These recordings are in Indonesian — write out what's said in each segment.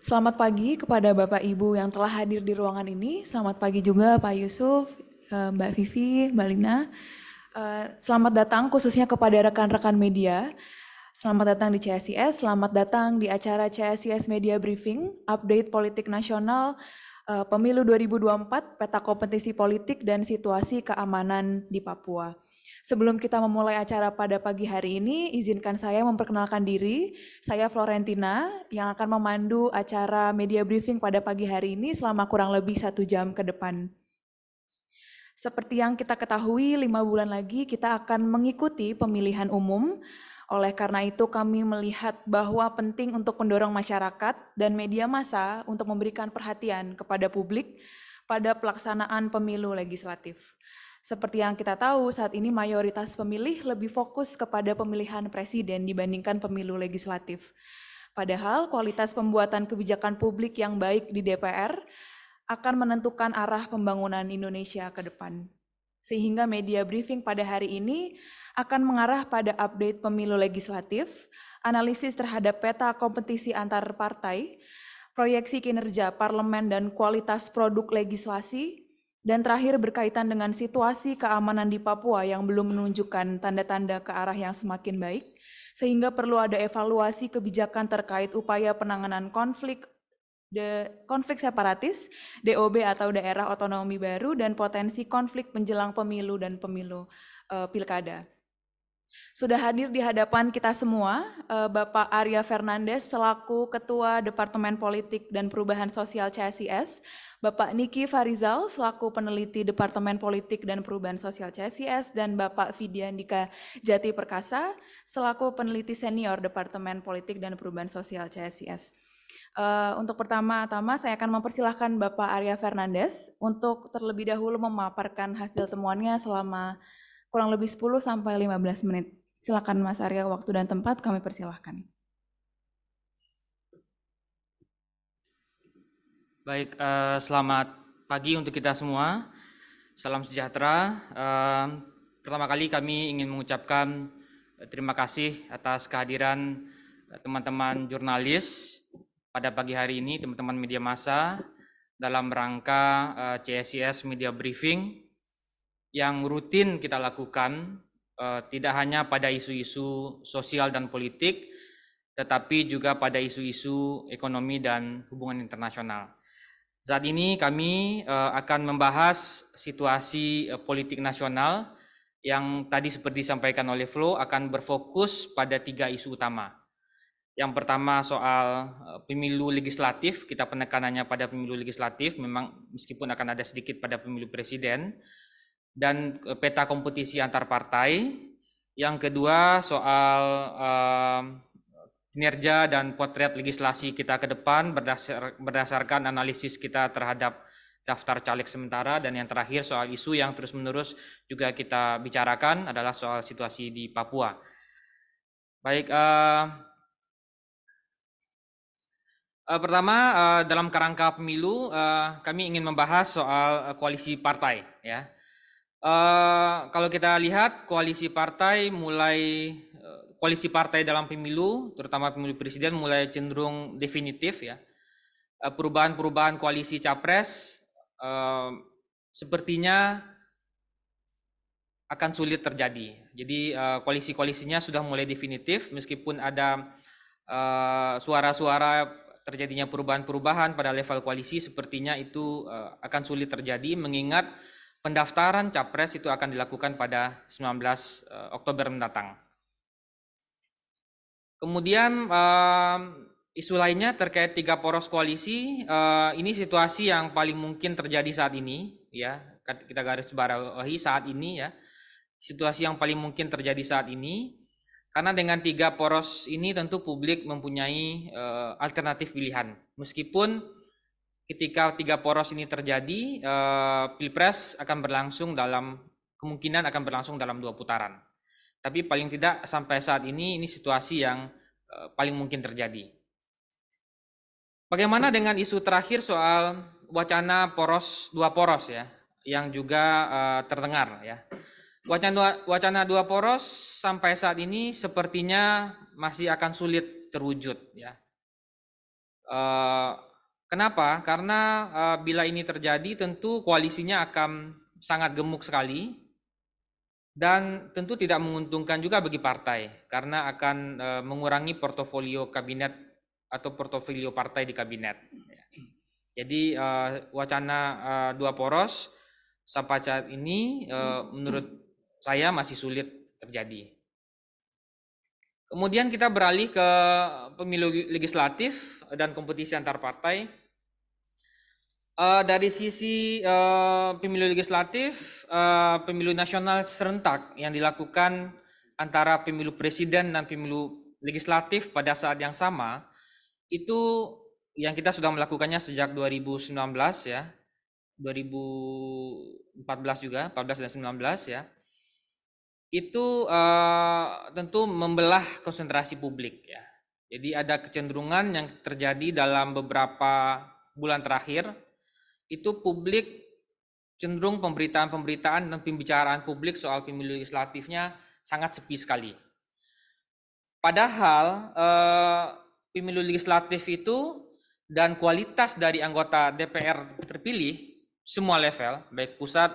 Selamat pagi kepada Bapak Ibu yang telah hadir di ruangan ini. Selamat pagi juga Pak Yusuf, eh, Mbak Vivi, Mbak Lina. Eh, selamat datang khususnya kepada rekan-rekan media. Selamat datang di CSIS, selamat datang di acara CSIS Media Briefing, Update Politik Nasional eh, Pemilu 2024, Peta Kompetisi Politik dan Situasi Keamanan di Papua. Sebelum kita memulai acara pada pagi hari ini, izinkan saya memperkenalkan diri. Saya Florentina yang akan memandu acara media briefing pada pagi hari ini selama kurang lebih satu jam ke depan. Seperti yang kita ketahui, lima bulan lagi kita akan mengikuti pemilihan umum. Oleh karena itu, kami melihat bahwa penting untuk mendorong masyarakat dan media massa untuk memberikan perhatian kepada publik pada pelaksanaan pemilu legislatif. Seperti yang kita tahu, saat ini mayoritas pemilih lebih fokus kepada pemilihan presiden dibandingkan pemilu legislatif. Padahal kualitas pembuatan kebijakan publik yang baik di DPR akan menentukan arah pembangunan Indonesia ke depan. Sehingga media briefing pada hari ini akan mengarah pada update pemilu legislatif, analisis terhadap peta kompetisi antar partai, proyeksi kinerja parlemen dan kualitas produk legislasi, dan terakhir berkaitan dengan situasi keamanan di Papua yang belum menunjukkan tanda-tanda ke arah yang semakin baik, sehingga perlu ada evaluasi kebijakan terkait upaya penanganan konflik de, konflik separatis, DOB atau daerah otonomi baru dan potensi konflik menjelang pemilu dan pemilu uh, pilkada. Sudah hadir di hadapan kita semua eh, Bapak Arya Fernandes selaku Ketua Departemen Politik dan Perubahan Sosial CSIS Bapak Niki Farizal selaku peneliti Departemen Politik dan Perubahan Sosial CSIS dan Bapak Vidyandika Jati Perkasa selaku peneliti senior Departemen Politik dan Perubahan Sosial CSIS. Uh, eh, untuk pertama-tama saya akan mempersilahkan Bapak Arya Fernandes untuk terlebih dahulu memaparkan hasil temuannya selama kurang lebih 10 sampai 15 menit. Silakan Mas Arya, waktu dan tempat kami persilahkan. Baik, eh, selamat pagi untuk kita semua. Salam sejahtera. Eh, pertama kali kami ingin mengucapkan eh, terima kasih atas kehadiran teman-teman jurnalis pada pagi hari ini, teman-teman media massa dalam rangka CSIS Media Briefing yang rutin kita lakukan tidak hanya pada isu-isu sosial dan politik, tetapi juga pada isu-isu ekonomi dan hubungan internasional. Saat ini kami eh, akan membahas situasi eh, politik nasional yang tadi seperti disampaikan oleh Flo akan berfokus pada tiga isu utama. Yang pertama soal eh, pemilu legislatif, kita penekanannya pada pemilu legislatif, memang meskipun akan ada sedikit pada pemilu presiden, dan peta kompetisi antar partai. Yang kedua soal kinerja dan potret legislasi kita ke depan berdasar, berdasarkan analisis kita terhadap daftar caleg sementara dan yang terakhir soal isu yang terus-menerus juga kita bicarakan adalah soal situasi di Papua. Baik, uh, uh, pertama uh, dalam kerangka pemilu uh, kami ingin membahas soal uh, koalisi partai ya. Uh, kalau kita lihat koalisi partai mulai koalisi partai dalam pemilu, terutama pemilu presiden mulai cenderung definitif ya. Eh, perubahan-perubahan koalisi capres eh, sepertinya akan sulit terjadi. Jadi eh, koalisi-koalisinya sudah mulai definitif meskipun ada suara-suara terjadinya perubahan-perubahan pada level koalisi sepertinya itu akan sulit terjadi mengingat pendaftaran capres itu akan dilakukan pada 19 Oktober mendatang. Kemudian um, isu lainnya terkait tiga poros koalisi, uh, ini situasi yang paling mungkin terjadi saat ini, ya kita garis bawahi saat ini ya, situasi yang paling mungkin terjadi saat ini, karena dengan tiga poros ini tentu publik mempunyai uh, alternatif pilihan, meskipun ketika tiga poros ini terjadi, uh, pilpres akan berlangsung dalam kemungkinan akan berlangsung dalam dua putaran tapi paling tidak sampai saat ini ini situasi yang eh, paling mungkin terjadi. Bagaimana dengan isu terakhir soal wacana poros dua poros ya, yang juga uh, terdengar ya. Wacana wacana dua poros sampai saat ini sepertinya masih akan sulit terwujud ya. Eh, kenapa? Karena bila ini terjadi tentu koalisinya akan sangat gemuk sekali dan tentu tidak menguntungkan juga bagi partai karena akan e, mengurangi portofolio kabinet atau portofolio partai di kabinet. Jadi e, wacana e, dua poros sampai saat ini menurut saya masih sulit terjadi. Kemudian kita beralih ke pemilu legislatif dan kompetisi antar partai. Uh, dari sisi uh, pemilu legislatif, uh, pemilu nasional serentak yang dilakukan antara pemilu presiden dan pemilu legislatif pada saat yang sama, itu yang kita sudah melakukannya sejak 2019 ya, 2014 juga, 14 dan 19 ya, itu uh, tentu membelah konsentrasi publik ya. Jadi ada kecenderungan yang terjadi dalam beberapa bulan terakhir itu publik cenderung pemberitaan-pemberitaan dan pembicaraan publik soal pemilu legislatifnya sangat sepi sekali. Padahal eh, pemilu legislatif itu dan kualitas dari anggota DPR terpilih semua level, baik pusat,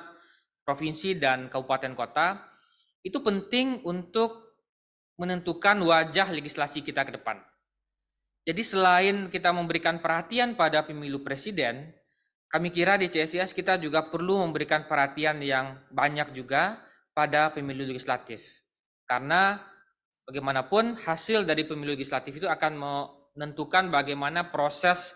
provinsi, dan kabupaten kota, itu penting untuk menentukan wajah legislasi kita ke depan. Jadi selain kita memberikan perhatian pada pemilu presiden, kami kira di CSIS kita juga perlu memberikan perhatian yang banyak juga pada pemilu legislatif. Karena bagaimanapun hasil dari pemilu legislatif itu akan menentukan bagaimana proses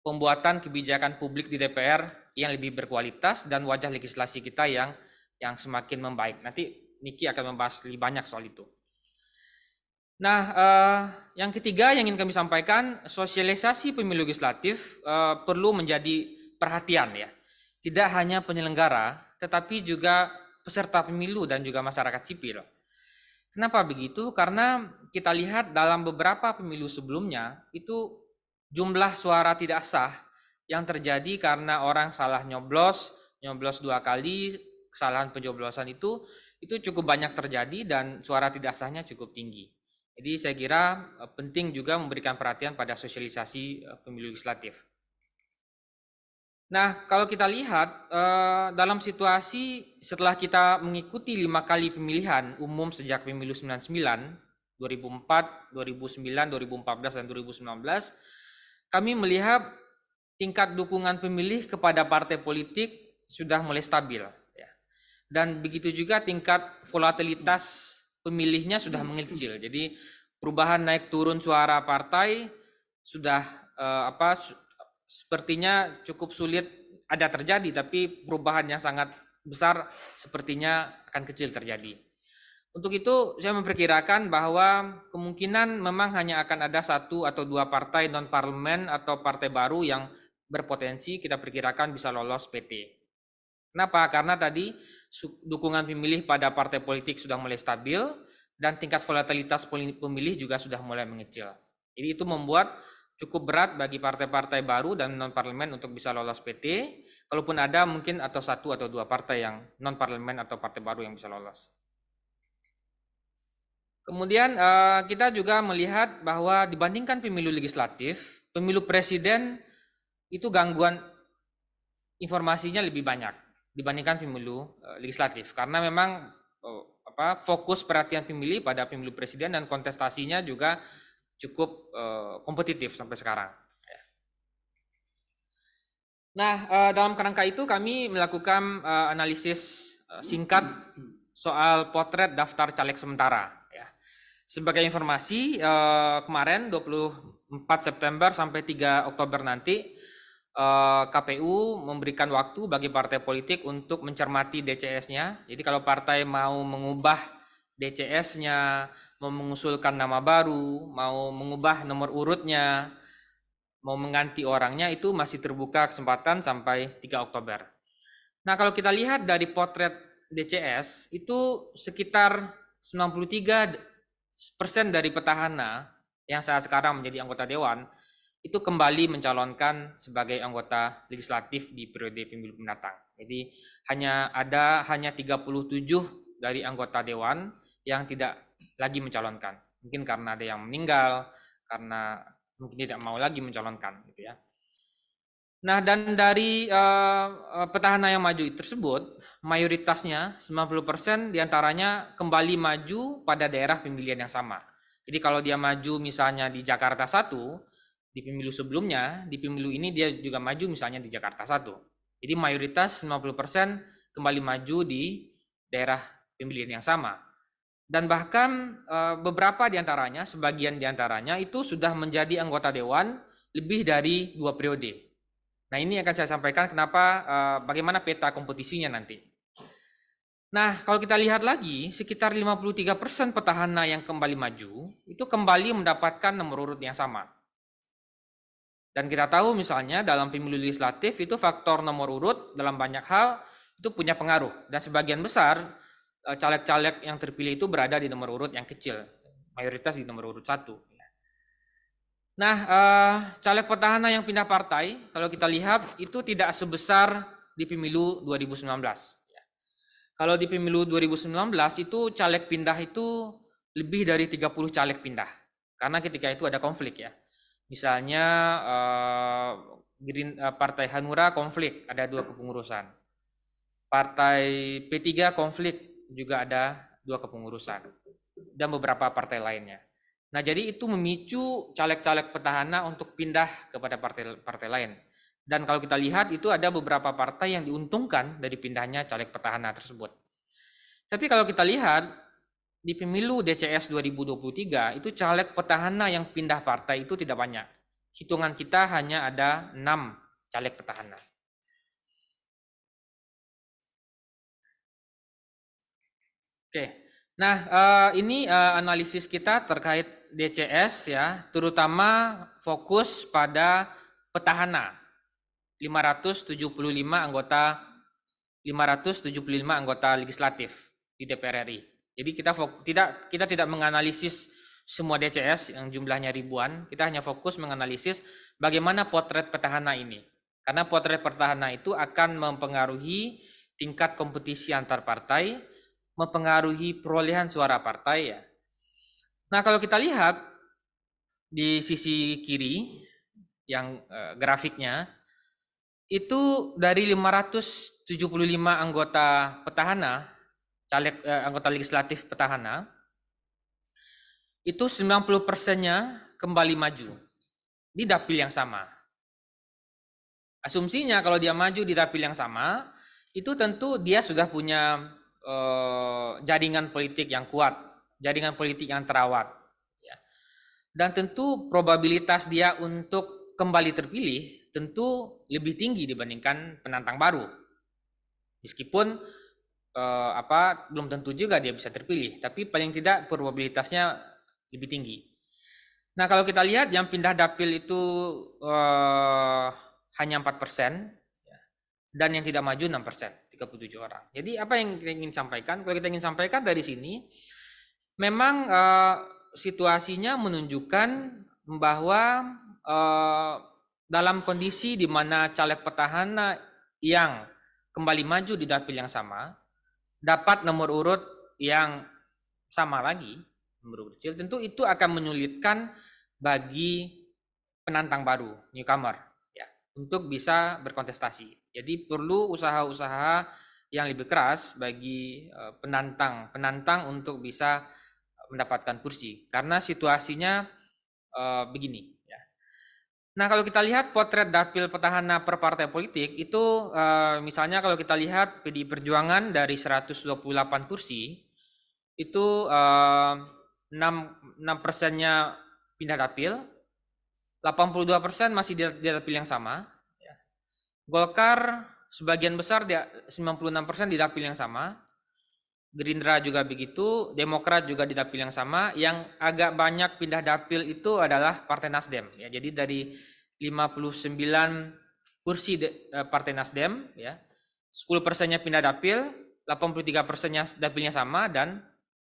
pembuatan kebijakan publik di DPR yang lebih berkualitas dan wajah legislasi kita yang yang semakin membaik. Nanti Niki akan membahas lebih banyak soal itu. Nah, eh, yang ketiga yang ingin kami sampaikan, sosialisasi pemilu legislatif eh, perlu menjadi perhatian ya. Tidak hanya penyelenggara, tetapi juga peserta pemilu dan juga masyarakat sipil. Kenapa begitu? Karena kita lihat dalam beberapa pemilu sebelumnya itu jumlah suara tidak sah yang terjadi karena orang salah nyoblos, nyoblos dua kali, kesalahan penjoblosan itu itu cukup banyak terjadi dan suara tidak sahnya cukup tinggi. Jadi saya kira eh, penting juga memberikan perhatian pada sosialisasi eh, pemilu legislatif. Nah, kalau kita lihat eh, dalam situasi setelah kita mengikuti lima kali pemilihan umum sejak pemilu 99, 2004, 2009, 2014, dan 2019, kami melihat tingkat dukungan pemilih kepada partai politik sudah mulai stabil. Ya. Dan begitu juga tingkat volatilitas pemilihnya sudah hmm. mengecil. Jadi perubahan naik turun suara partai sudah eh, apa sepertinya cukup sulit ada terjadi tapi perubahan yang sangat besar sepertinya akan kecil terjadi. Untuk itu saya memperkirakan bahwa kemungkinan memang hanya akan ada satu atau dua partai non parlemen atau partai baru yang berpotensi kita perkirakan bisa lolos PT. Kenapa? Karena tadi dukungan pemilih pada partai politik sudah mulai stabil, dan tingkat volatilitas pemilih juga sudah mulai mengecil. Jadi itu membuat cukup berat bagi partai-partai baru dan non-parlemen untuk bisa lolos PT, kalaupun ada mungkin atau satu atau dua partai yang non-parlemen atau partai baru yang bisa lolos. Kemudian eh, kita juga melihat bahwa dibandingkan pemilu legislatif, pemilu presiden itu gangguan informasinya lebih banyak dibandingkan pemilu eh, legislatif karena memang oh, apa fokus perhatian pemilih pada pemilu presiden dan kontestasinya juga cukup eh, kompetitif sampai sekarang. Ya. Nah, eh, dalam kerangka itu kami melakukan analisis singkat soal potret daftar caleg sementara. Ya. Sebagai informasi, kemarin 24 September sampai 3 Oktober nanti, Eh, KPU memberikan waktu bagi partai politik untuk mencermati DCS-nya. Jadi kalau partai mau mengubah DCS-nya, mau mengusulkan nama baru, mau mengubah nomor urutnya, mau mengganti orangnya itu masih terbuka kesempatan sampai 3 Oktober. Nah, kalau kita lihat dari potret DCS itu sekitar 93% dari petahana yang saat sekarang menjadi anggota dewan itu kembali mencalonkan sebagai anggota legislatif di periode pemilu mendatang. Jadi hanya ada hanya 37 dari anggota dewan yang tidak lagi mencalonkan. Mungkin karena ada yang meninggal, karena mungkin tidak mau lagi mencalonkan gitu ya. Nah, dan dari uh, petahana yang maju tersebut, mayoritasnya 90% diantaranya kembali maju pada daerah pemilihan yang sama. Jadi kalau dia maju misalnya di Jakarta 1, di pemilu sebelumnya, di pemilu ini dia juga maju misalnya di Jakarta 1. Jadi mayoritas 50% kembali maju di daerah pemilihan yang sama. Dan bahkan eh, beberapa di antaranya, sebagian di antaranya itu sudah menjadi anggota dewan lebih dari dua periode. Nah ini akan saya sampaikan kenapa, eh, bagaimana peta kompetisinya nanti. Nah kalau kita lihat lagi, sekitar 53% petahana yang kembali maju, itu kembali mendapatkan nomor urut yang sama dan kita tahu misalnya dalam pemilu legislatif itu faktor nomor urut dalam banyak hal itu punya pengaruh. Dan sebagian besar eh, caleg-caleg yang terpilih itu berada di nomor urut yang kecil. Mayoritas di nomor urut satu. Nah, eh, caleg petahana yang pindah partai, kalau kita lihat itu tidak sebesar di pemilu 2019. Kalau di pemilu 2019 itu caleg pindah itu lebih dari 30 caleg pindah. Karena ketika itu ada konflik ya Misalnya eh, Green eh, Partai Hanura konflik, ada dua kepengurusan. Partai P3 konflik juga ada dua kepengurusan dan beberapa partai lainnya. Nah, jadi itu memicu caleg-caleg petahana untuk pindah kepada partai-partai lain. Dan kalau kita lihat itu ada beberapa partai yang diuntungkan dari pindahnya caleg petahana tersebut. Tapi kalau kita lihat di pemilu DCS 2023 itu caleg petahana yang pindah partai itu tidak banyak. Hitungan kita hanya ada 6 caleg petahana. Oke, nah eh, ini eh, analisis kita terkait DCS ya, terutama fokus pada petahana 575 anggota 575 anggota legislatif di DPR RI. Jadi kita tidak kita tidak menganalisis semua DCS yang jumlahnya ribuan, kita hanya fokus menganalisis bagaimana potret petahana ini. Karena potret petahana itu akan mempengaruhi tingkat kompetisi antar partai, mempengaruhi perolehan suara partai ya. Nah, kalau kita lihat di sisi kiri yang eh, grafiknya itu dari 575 anggota petahana caleg eh, anggota legislatif petahana itu 90 persennya kembali maju di dapil yang sama. Asumsinya kalau dia maju di dapil yang sama, itu tentu dia sudah punya eh, jaringan politik yang kuat, jaringan politik yang terawat. Ya. Dan tentu probabilitas dia untuk kembali terpilih tentu lebih tinggi dibandingkan penantang baru. Meskipun eh, apa belum tentu juga dia bisa terpilih, tapi paling tidak probabilitasnya lebih tinggi. Nah, kalau kita lihat yang pindah dapil itu eh, hanya 4% ya, dan yang tidak maju 6%, 37 orang. Jadi apa yang ingin sampaikan? Kalau kita ingin sampaikan dari sini memang eh, situasinya menunjukkan bahwa eh, dalam kondisi di mana caleg petahana yang kembali maju di dapil yang sama dapat nomor urut yang sama lagi, nomor urut kecil, tentu itu akan menyulitkan bagi penantang baru, newcomer, ya, untuk bisa berkontestasi. Jadi perlu usaha-usaha yang lebih keras bagi e, penantang, penantang untuk bisa mendapatkan kursi, karena situasinya e, begini. Nah, kalau kita lihat potret dapil petahana per partai politik itu eh, misalnya kalau kita lihat PDI Perjuangan dari 128 kursi itu 6 eh, 6 persennya pindah dapil, 82 persen masih di, dapil yang sama. Ya. Golkar sebagian besar 96 persen di dapil yang sama. Gerindra juga begitu, Demokrat juga di dapil yang sama. Yang agak banyak pindah dapil itu adalah Partai Nasdem. Ya, jadi dari 59 kursi eh, Partai Nasdem ya. 10 persennya pindah dapil, 83 persennya dapilnya sama dan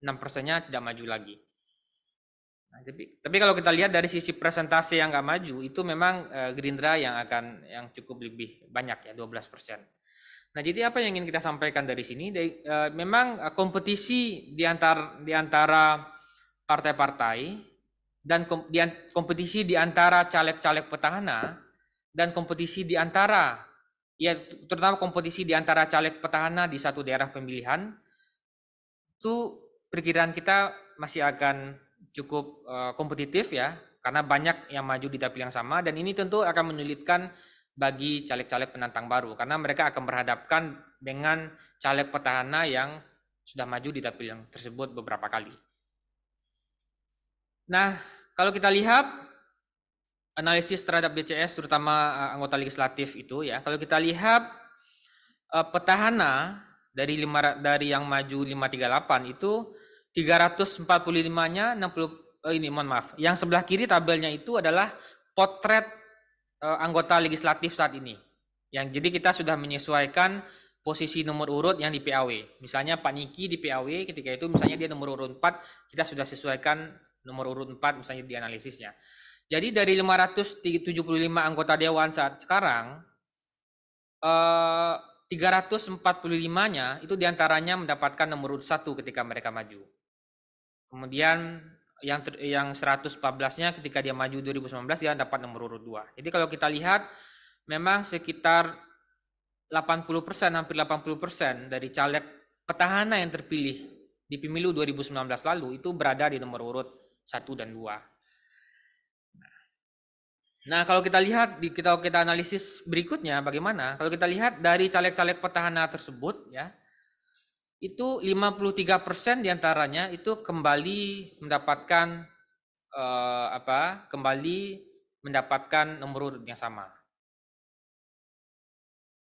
6 persennya tidak maju lagi. Nah, tapi, tapi kalau kita lihat dari sisi presentasi yang nggak maju itu memang eh, Gerindra yang akan yang cukup lebih banyak ya 12 persen. Nah jadi apa yang ingin kita sampaikan dari sini? Dari, eh, memang kompetisi di antar di antara partai-partai dan kompetisi di antara caleg-caleg petahana dan kompetisi di antara ya terutama kompetisi di antara caleg petahana di satu daerah pemilihan itu perkiraan kita masih akan cukup eh, kompetitif ya karena banyak yang maju di dapil yang sama dan ini tentu akan menyulitkan bagi caleg-caleg penantang baru karena mereka akan berhadapkan dengan caleg petahana yang sudah maju di dapil yang tersebut beberapa kali. Nah, kalau kita lihat analisis terhadap BCS, terutama eh, anggota legislatif itu ya, kalau kita lihat eh, petahana dari 5 dari yang maju 538 itu 345-nya 60 oh ini mohon maaf, yang sebelah kiri tabelnya itu adalah potret eh, anggota legislatif saat ini. Yang jadi kita sudah menyesuaikan posisi nomor urut yang di PAW. Misalnya Pak Niki di PAW ketika itu misalnya dia nomor urut 4, kita sudah sesuaikan nomor urut 4 misalnya di analisisnya. Jadi dari 575 anggota dewan saat sekarang eh 345-nya itu diantaranya mendapatkan nomor urut 1 ketika mereka maju. Kemudian yang ter, yang 114-nya ketika dia maju 2019 dia dapat nomor urut 2. Jadi kalau kita lihat memang sekitar 80% hampir 80% dari caleg petahana yang terpilih di pemilu 2019 lalu itu berada di nomor urut satu dan dua. Nah, kalau kita lihat di kita kita analisis berikutnya bagaimana? Kalau kita lihat dari caleg-caleg petahana tersebut ya, itu 53% diantaranya itu kembali mendapatkan eh, apa? Kembali mendapatkan nomor urut yang sama.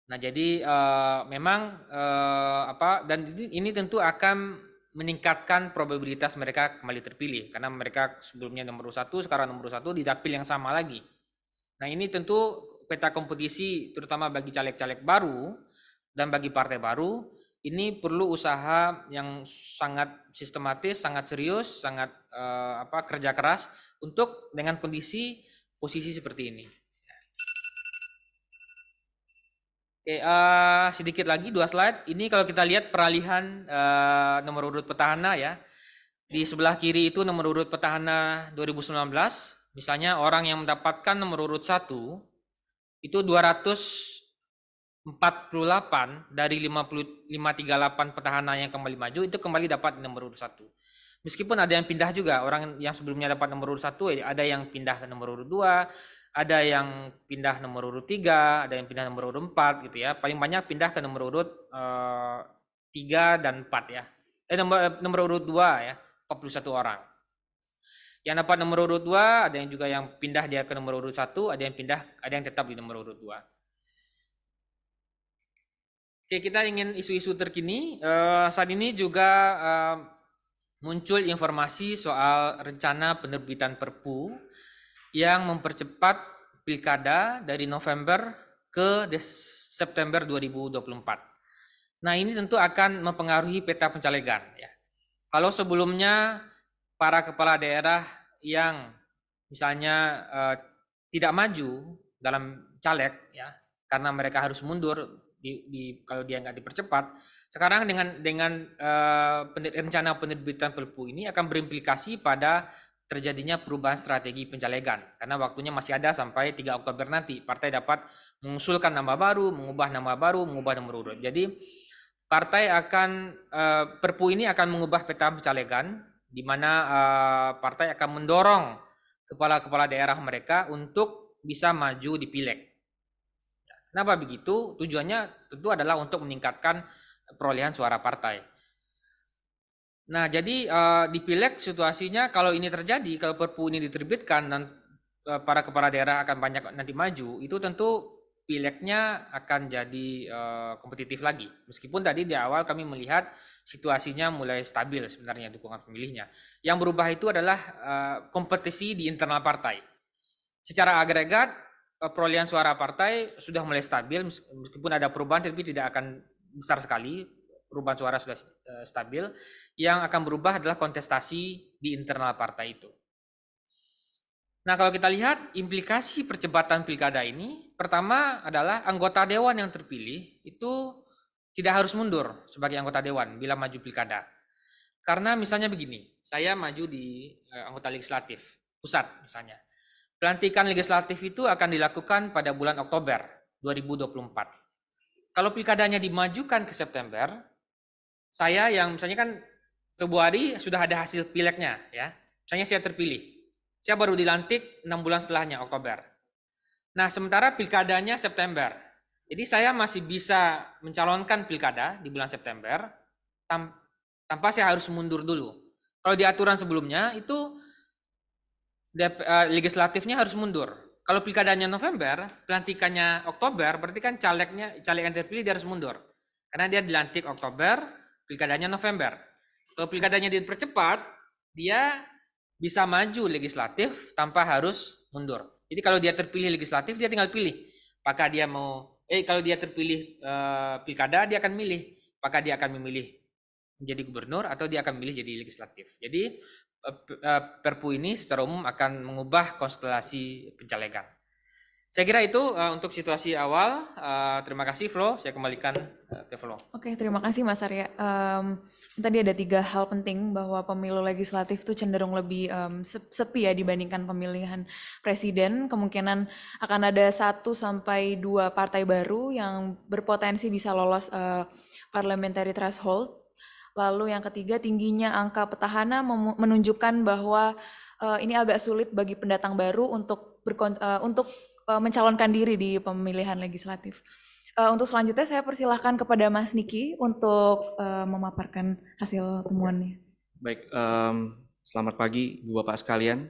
Nah, jadi eh, memang eh, apa dan ini tentu akan meningkatkan probabilitas mereka kembali terpilih karena mereka sebelumnya nomor satu sekarang nomor satu di dapil yang sama lagi. Nah ini tentu peta kompetisi terutama bagi caleg-caleg baru dan bagi partai baru ini perlu usaha yang sangat sistematis, sangat serius, sangat eh, apa kerja keras untuk dengan kondisi posisi seperti ini. Oke, uh, sedikit lagi dua slide. Ini kalau kita lihat peralihan uh, nomor urut petahana ya. Di sebelah kiri itu nomor urut petahana 2019. Misalnya orang yang mendapatkan nomor urut 1 itu 248 dari 538 petahana yang kembali maju itu kembali dapat nomor urut 1. Meskipun ada yang pindah juga, orang yang sebelumnya dapat nomor urut 1, ada yang pindah ke nomor urut 2, ada yang pindah nomor urut 3, ada yang pindah nomor urut 4 gitu ya. Paling banyak pindah ke nomor urut eh, 3 dan 4 ya. Eh nomor eh, nomor urut 2 ya, 41 orang. Yang dapat nomor urut 2, ada yang juga yang pindah dia ke nomor urut 1, ada yang pindah, ada yang tetap di nomor urut 2. Oke, kita ingin isu-isu terkini. Eh, saat ini juga eh, muncul informasi soal rencana penerbitan Perpu yang mempercepat pilkada dari November ke September 2024. Nah ini tentu akan mempengaruhi peta pencalegan. Ya. Kalau sebelumnya para kepala daerah yang misalnya eh, tidak maju dalam caleg ya karena mereka harus mundur di, di kalau dia nggak dipercepat sekarang dengan dengan eh, rencana penerbitan Perpu ini akan berimplikasi pada terjadinya perubahan strategi pencalegan karena waktunya masih ada sampai 3 Oktober nanti partai dapat mengusulkan nama baru, mengubah nama baru, mengubah nomor urut. Jadi partai akan eh, perpu ini akan mengubah peta pencalegan di mana eh, partai akan mendorong kepala-kepala daerah mereka untuk bisa maju di pileg. Kenapa begitu? Tujuannya tentu adalah untuk meningkatkan perolehan suara partai. Nah, jadi uh, di pileg situasinya kalau ini terjadi, kalau perpu ini diterbitkan dan uh, para kepala daerah akan banyak nanti maju, itu tentu pilegnya akan jadi uh, kompetitif lagi. Meskipun tadi di awal kami melihat situasinya mulai stabil sebenarnya dukungan pemilihnya. Yang berubah itu adalah uh, kompetisi di internal partai. Secara agregat uh, perolehan suara partai sudah mulai stabil meskipun ada perubahan tapi tidak akan besar sekali perubahan suara sudah eh, stabil. Yang akan berubah adalah kontestasi di internal partai itu. Nah, kalau kita lihat implikasi percepatan pilkada ini, pertama adalah anggota dewan yang terpilih itu tidak harus mundur sebagai anggota dewan bila maju pilkada. Karena misalnya begini, saya maju di eh, anggota legislatif pusat misalnya. Pelantikan legislatif itu akan dilakukan pada bulan Oktober 2024. Kalau pilkadanya dimajukan ke September, saya yang misalnya kan Februari sudah ada hasil pileknya ya. Misalnya saya terpilih. Saya baru dilantik 6 bulan setelahnya Oktober. Nah, sementara pilkadanya September. Jadi saya masih bisa mencalonkan pilkada di bulan September tanpa saya harus mundur dulu. Kalau di aturan sebelumnya itu eh, legislatifnya harus mundur. Kalau pilkadanya November, pelantikannya Oktober, berarti kan calegnya caleg yang terpilih dia harus mundur. Karena dia dilantik Oktober, pilkadanya November. Kalau pilkadanya dipercepat, dia bisa maju legislatif tanpa harus mundur. Jadi kalau dia terpilih legislatif, dia tinggal pilih. Apakah dia mau, eh kalau dia terpilih eh, pilkada, dia akan milih. Apakah dia akan memilih menjadi gubernur atau dia akan memilih jadi legislatif. Jadi eh, eh, perpu ini secara umum akan mengubah konstelasi pencalegan. Saya kira itu uh, untuk situasi awal. Uh, terima kasih Flo, saya kembalikan uh, ke Flo. Oke, okay, terima kasih Mas Arya. Um, tadi ada tiga hal penting bahwa pemilu legislatif itu cenderung lebih um, sepi ya dibandingkan pemilihan presiden. Kemungkinan akan ada satu sampai dua partai baru yang berpotensi bisa lolos uh, parliamentary threshold. Lalu yang ketiga tingginya angka petahana menunjukkan bahwa uh, ini agak sulit bagi pendatang baru untuk uh, untuk Eh, mencalonkan diri di pemilihan legislatif. Uh, untuk selanjutnya saya persilahkan kepada Mas Niki untuk uh, memaparkan hasil temuannya. Ya. Baik, um, selamat pagi Ibu Bapak sekalian.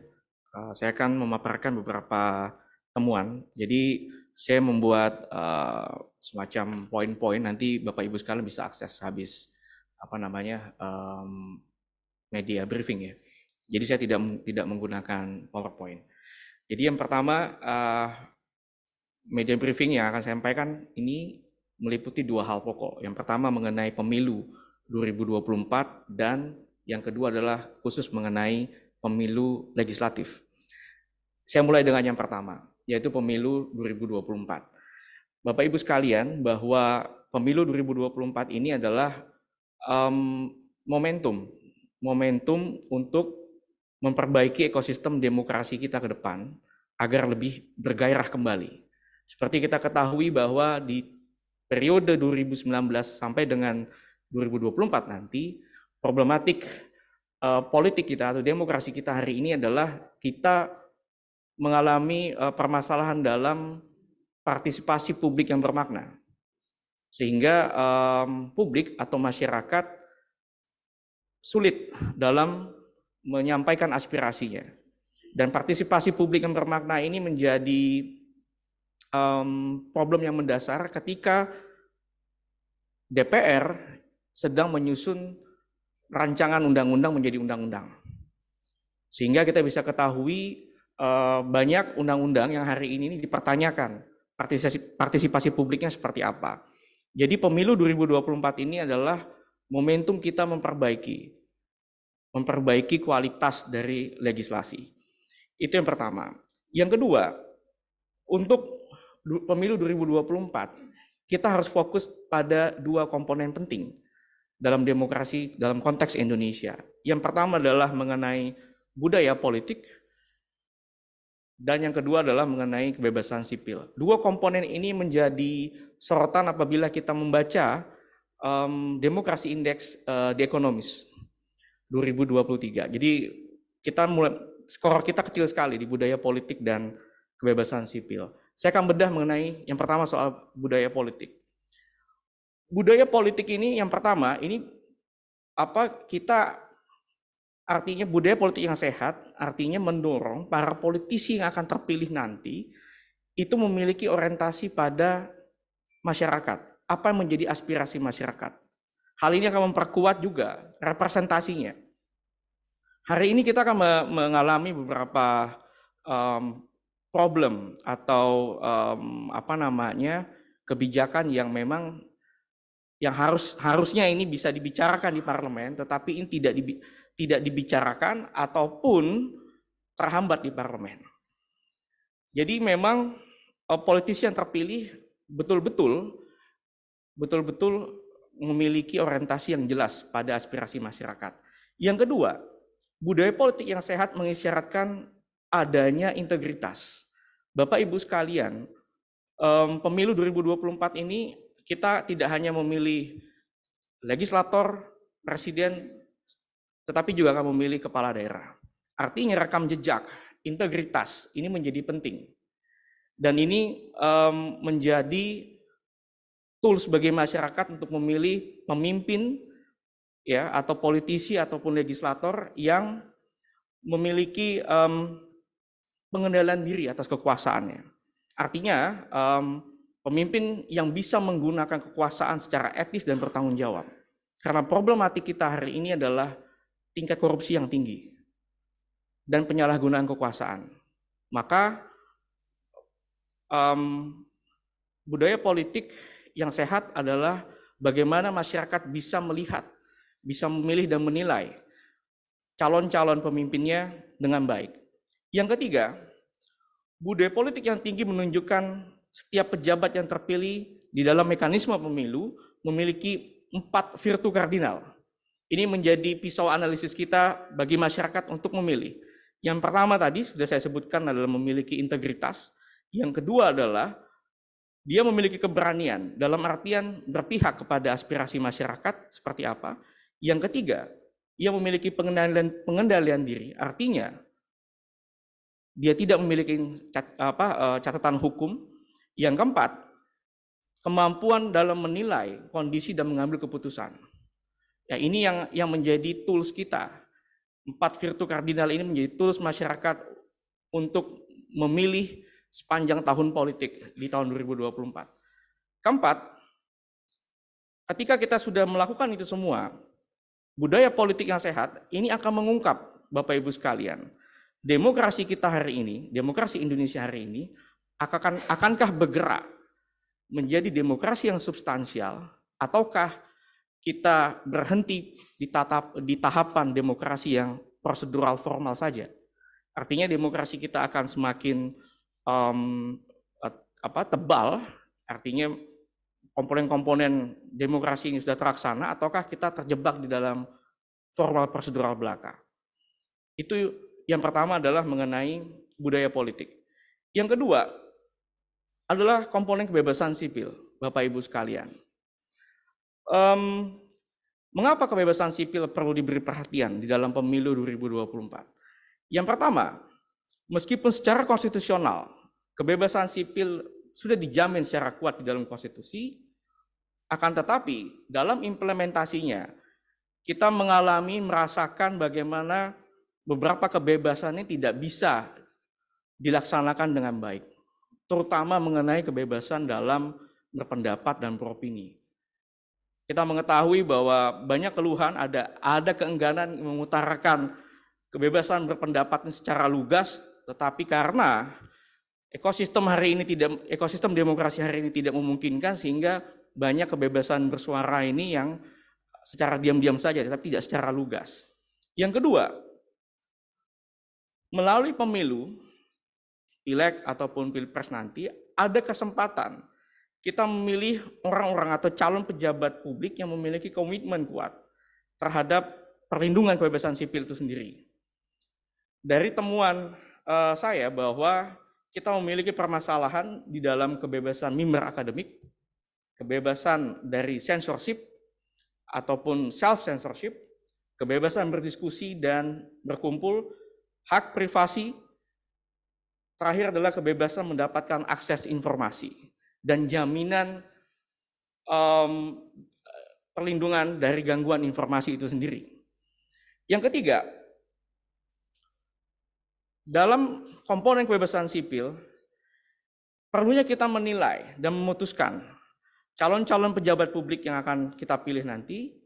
Uh, saya akan memaparkan beberapa temuan. Jadi saya membuat uh, semacam poin-poin nanti Bapak Ibu sekalian bisa akses habis apa namanya um, media briefing ya. Jadi saya tidak tidak menggunakan PowerPoint. Jadi yang pertama uh, media briefing yang akan saya sampaikan ini meliputi dua hal pokok. Yang pertama mengenai pemilu 2024 dan yang kedua adalah khusus mengenai pemilu legislatif. Saya mulai dengan yang pertama, yaitu pemilu 2024. Bapak Ibu sekalian, bahwa pemilu 2024 ini adalah um, momentum, momentum untuk memperbaiki ekosistem demokrasi kita ke depan agar lebih bergairah kembali. Seperti kita ketahui bahwa di periode 2019 sampai dengan 2024 nanti problematik uh, politik kita atau demokrasi kita hari ini adalah kita mengalami uh, permasalahan dalam partisipasi publik yang bermakna. Sehingga um, publik atau masyarakat sulit dalam menyampaikan aspirasinya. Dan partisipasi publik yang bermakna ini menjadi um, problem yang mendasar ketika DPR sedang menyusun rancangan undang-undang menjadi undang-undang. Sehingga kita bisa ketahui uh, banyak undang-undang yang hari ini dipertanyakan partisipasi, partisipasi publiknya seperti apa. Jadi pemilu 2024 ini adalah momentum kita memperbaiki memperbaiki kualitas dari legislasi. Itu yang pertama. Yang kedua, untuk pemilu 2024, kita harus fokus pada dua komponen penting dalam demokrasi dalam konteks Indonesia. Yang pertama adalah mengenai budaya politik dan yang kedua adalah mengenai kebebasan sipil. Dua komponen ini menjadi sorotan apabila kita membaca um, demokrasi indeks uh, eh, The Economist 2023. Jadi kita mulai skor kita kecil sekali di budaya politik dan kebebasan sipil. Saya akan bedah mengenai yang pertama soal budaya politik. Budaya politik ini yang pertama ini apa kita artinya budaya politik yang sehat artinya mendorong para politisi yang akan terpilih nanti itu memiliki orientasi pada masyarakat. Apa yang menjadi aspirasi masyarakat? Hal ini akan memperkuat juga representasinya. Hari ini kita akan mengalami beberapa um, problem atau um, apa namanya kebijakan yang memang yang harus harusnya ini bisa dibicarakan di parlemen, tetapi ini tidak di, tidak dibicarakan ataupun terhambat di parlemen. Jadi memang eh, politisi yang terpilih betul-betul betul-betul memiliki orientasi yang jelas pada aspirasi masyarakat. Yang kedua, budaya politik yang sehat mengisyaratkan adanya integritas. Bapak Ibu sekalian, pemilu 2024 ini kita tidak hanya memilih legislator, presiden, tetapi juga akan memilih kepala daerah. Artinya rekam jejak, integritas ini menjadi penting. Dan ini menjadi tools bagi masyarakat untuk memilih pemimpin ya atau politisi ataupun legislator yang memiliki um, pengendalian diri atas kekuasaannya. Artinya um, pemimpin yang bisa menggunakan kekuasaan secara etis dan bertanggung jawab. Karena problematik kita hari ini adalah tingkat korupsi yang tinggi dan penyalahgunaan kekuasaan. Maka um, budaya politik yang sehat adalah bagaimana masyarakat bisa melihat, bisa memilih dan menilai calon-calon pemimpinnya dengan baik. Yang ketiga, budaya politik yang tinggi menunjukkan setiap pejabat yang terpilih di dalam mekanisme pemilu memiliki empat virtu kardinal. Ini menjadi pisau analisis kita bagi masyarakat untuk memilih. Yang pertama tadi sudah saya sebutkan adalah memiliki integritas. Yang kedua adalah dia memiliki keberanian dalam artian berpihak kepada aspirasi masyarakat seperti apa. Yang ketiga, ia memiliki pengendalian, pengendalian diri, artinya dia tidak memiliki cat, apa, eh, catatan hukum. Yang keempat, kemampuan dalam menilai kondisi dan mengambil keputusan. Ya, ini yang yang menjadi tools kita. Empat virtu kardinal ini menjadi tools masyarakat untuk memilih sepanjang tahun politik di tahun 2024. Keempat, ketika kita sudah melakukan itu semua, budaya politik yang sehat ini akan mengungkap Bapak Ibu sekalian, demokrasi kita hari ini, demokrasi Indonesia hari ini akan akankah bergerak menjadi demokrasi yang substansial ataukah kita berhenti di, tatap, di tahapan demokrasi yang prosedural formal saja. Artinya demokrasi kita akan semakin um, apa tebal, artinya komponen-komponen demokrasi ini sudah terlaksana, ataukah kita terjebak di dalam formal prosedural belaka. Itu yang pertama adalah mengenai budaya politik. Yang kedua adalah komponen kebebasan sipil, Bapak Ibu sekalian. Um, mengapa kebebasan sipil perlu diberi perhatian di dalam pemilu 2024? Yang pertama, Meskipun secara konstitusional kebebasan sipil sudah dijamin secara kuat di dalam konstitusi, akan tetapi dalam implementasinya kita mengalami merasakan bagaimana beberapa kebebasan ini tidak bisa dilaksanakan dengan baik, terutama mengenai kebebasan dalam berpendapat dan beropini. Kita mengetahui bahwa banyak keluhan ada ada keengganan mengutarakan kebebasan berpendapat secara lugas tetapi karena ekosistem hari ini tidak ekosistem demokrasi hari ini tidak memungkinkan sehingga banyak kebebasan bersuara ini yang secara diam-diam saja tetapi tidak secara lugas. Yang kedua, melalui pemilu pileg ataupun pilpres nanti ada kesempatan kita memilih orang-orang atau calon pejabat publik yang memiliki komitmen kuat terhadap perlindungan kebebasan sipil itu sendiri. Dari temuan uh, saya bahwa kita memiliki permasalahan di dalam kebebasan mimbar akademik, kebebasan dari censorship ataupun self censorship, kebebasan berdiskusi dan berkumpul, hak privasi, terakhir adalah kebebasan mendapatkan akses informasi dan jaminan um, perlindungan dari gangguan informasi itu sendiri. Yang ketiga, dalam komponen kebebasan sipil, perlunya kita menilai dan memutuskan calon-calon pejabat publik yang akan kita pilih nanti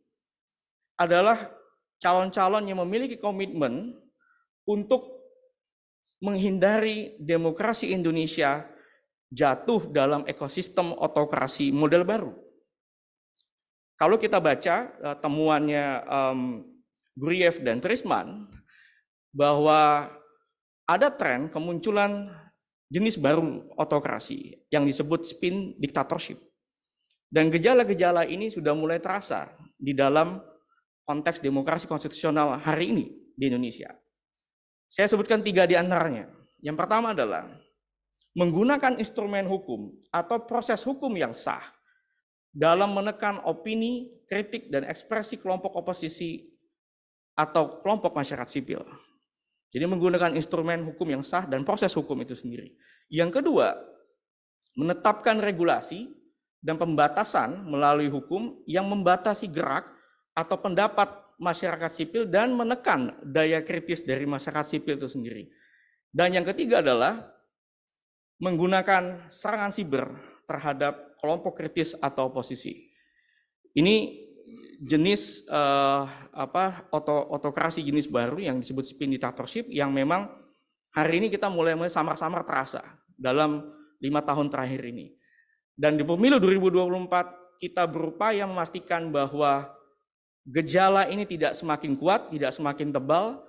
adalah calon-calon yang memiliki komitmen untuk menghindari demokrasi Indonesia jatuh dalam ekosistem otokrasi model baru. Kalau kita baca eh, temuannya um, Guriev dan Trisman bahwa ada tren kemunculan jenis baru otokrasi yang disebut spin dictatorship. Dan gejala-gejala ini sudah mulai terasa di dalam konteks demokrasi konstitusional hari ini di Indonesia. Saya sebutkan tiga di antaranya. Yang pertama adalah menggunakan instrumen hukum atau proses hukum yang sah dalam menekan opini, kritik, dan ekspresi kelompok oposisi atau kelompok masyarakat sipil. Jadi menggunakan instrumen hukum yang sah dan proses hukum itu sendiri. Yang kedua, menetapkan regulasi dan pembatasan melalui hukum yang membatasi gerak atau pendapat masyarakat sipil dan menekan daya kritis dari masyarakat sipil itu sendiri. Dan yang ketiga adalah menggunakan serangan siber terhadap kelompok kritis atau oposisi. Ini jenis uh, apa oto, otokrasi jenis baru yang disebut spin dictatorship yang memang hari ini kita mulai mulai samar-samar terasa dalam lima tahun terakhir ini. Dan di pemilu 2024 kita berupaya memastikan bahwa gejala ini tidak semakin kuat, tidak semakin tebal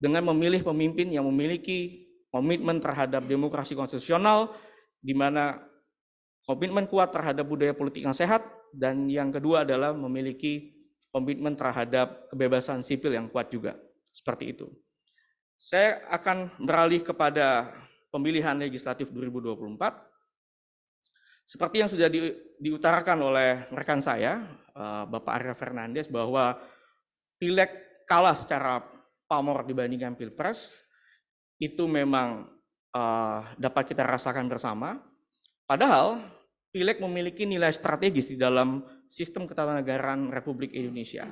dengan memilih pemimpin yang memiliki komitmen terhadap demokrasi konstitusional di mana komitmen kuat terhadap budaya politik yang sehat, dan yang kedua adalah memiliki komitmen terhadap kebebasan sipil yang kuat juga. Seperti itu. Saya akan beralih kepada pemilihan legislatif 2024. Seperti yang sudah di, diutarakan oleh rekan saya, eh, Bapak Arya Fernandes, bahwa pileg kalah secara pamor dibandingkan pilpres, itu memang eh, dapat kita rasakan bersama. Padahal Pileg memiliki nilai strategis di dalam sistem ketatanegaraan Republik Indonesia.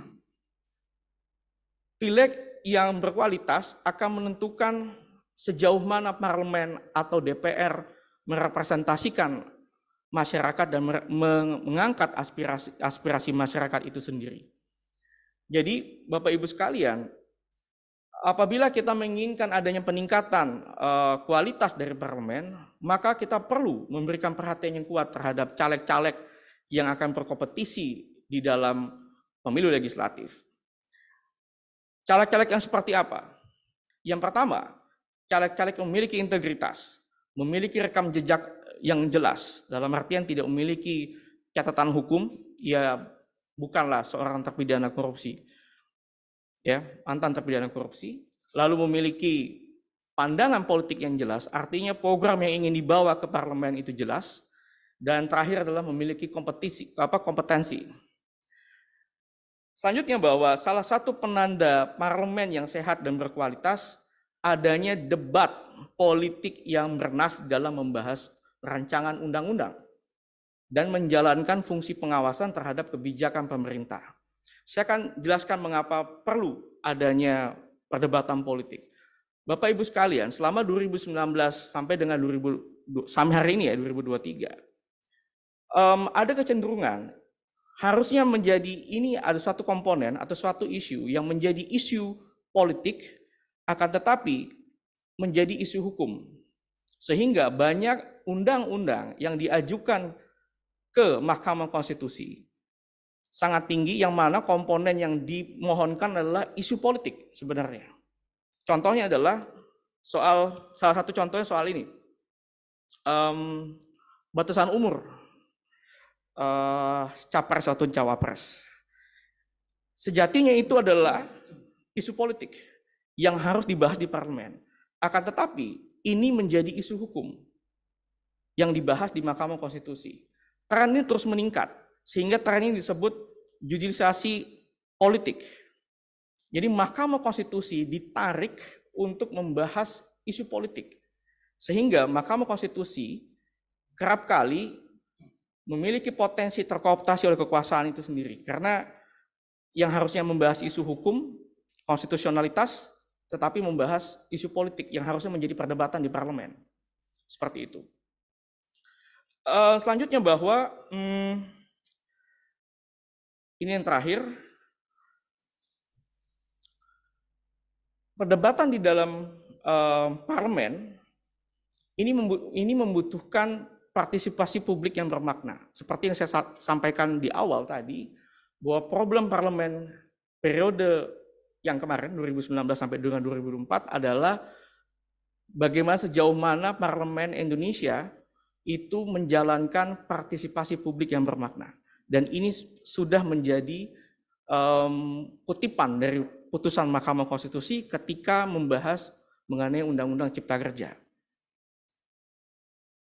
Pileg yang berkualitas akan menentukan sejauh mana parlemen atau DPR merepresentasikan masyarakat dan mengangkat aspirasi aspirasi masyarakat itu sendiri. Jadi Bapak Ibu sekalian, apabila kita menginginkan adanya peningkatan uh, kualitas dari parlemen, maka kita perlu memberikan perhatian yang kuat terhadap caleg-caleg yang akan berkompetisi di dalam pemilu legislatif. Caleg-caleg yang seperti apa? Yang pertama, caleg-caleg memiliki integritas, memiliki rekam jejak yang jelas, dalam artian tidak memiliki catatan hukum, ia bukanlah seorang terpidana korupsi ya mantan terpidana korupsi, lalu memiliki pandangan politik yang jelas, artinya program yang ingin dibawa ke parlemen itu jelas, dan terakhir adalah memiliki kompetisi apa kompetensi. Selanjutnya bahwa salah satu penanda parlemen yang sehat dan berkualitas adanya debat politik yang bernas dalam membahas rancangan undang-undang dan menjalankan fungsi pengawasan terhadap kebijakan pemerintah. Saya akan jelaskan mengapa perlu adanya perdebatan politik. Bapak Ibu sekalian, selama 2019 sampai dengan 2000, sampai hari ini ya 2023, um, ada kecenderungan harusnya menjadi ini ada suatu komponen atau suatu isu yang menjadi isu politik akan tetapi menjadi isu hukum. Sehingga banyak undang-undang yang diajukan ke Mahkamah Konstitusi sangat tinggi yang mana komponen yang dimohonkan adalah isu politik sebenarnya. Contohnya adalah soal salah satu contohnya soal ini um, batasan umur uh, capres atau cawapres. Sejatinya itu adalah isu politik yang harus dibahas di parlemen. Akan tetapi ini menjadi isu hukum yang dibahas di Mahkamah Konstitusi. Karena ini terus meningkat sehingga tren ini disebut judisiasi politik. Jadi Mahkamah Konstitusi ditarik untuk membahas isu politik. Sehingga Mahkamah Konstitusi kerap kali memiliki potensi terkooptasi oleh kekuasaan itu sendiri. Karena yang harusnya membahas isu hukum, konstitusionalitas, tetapi membahas isu politik yang harusnya menjadi perdebatan di parlemen. Seperti itu. Eh, selanjutnya bahwa hmm, ini yang terakhir. Perdebatan di dalam uh, parlemen ini ini membutuhkan partisipasi publik yang bermakna. Seperti yang saya sampaikan di awal tadi, bahwa problem parlemen periode yang kemarin 2019 sampai dengan 2004 adalah bagaimana sejauh mana parlemen Indonesia itu menjalankan partisipasi publik yang bermakna. Dan ini sudah menjadi um, kutipan dari putusan Mahkamah Konstitusi ketika membahas mengenai Undang-Undang Cipta Kerja.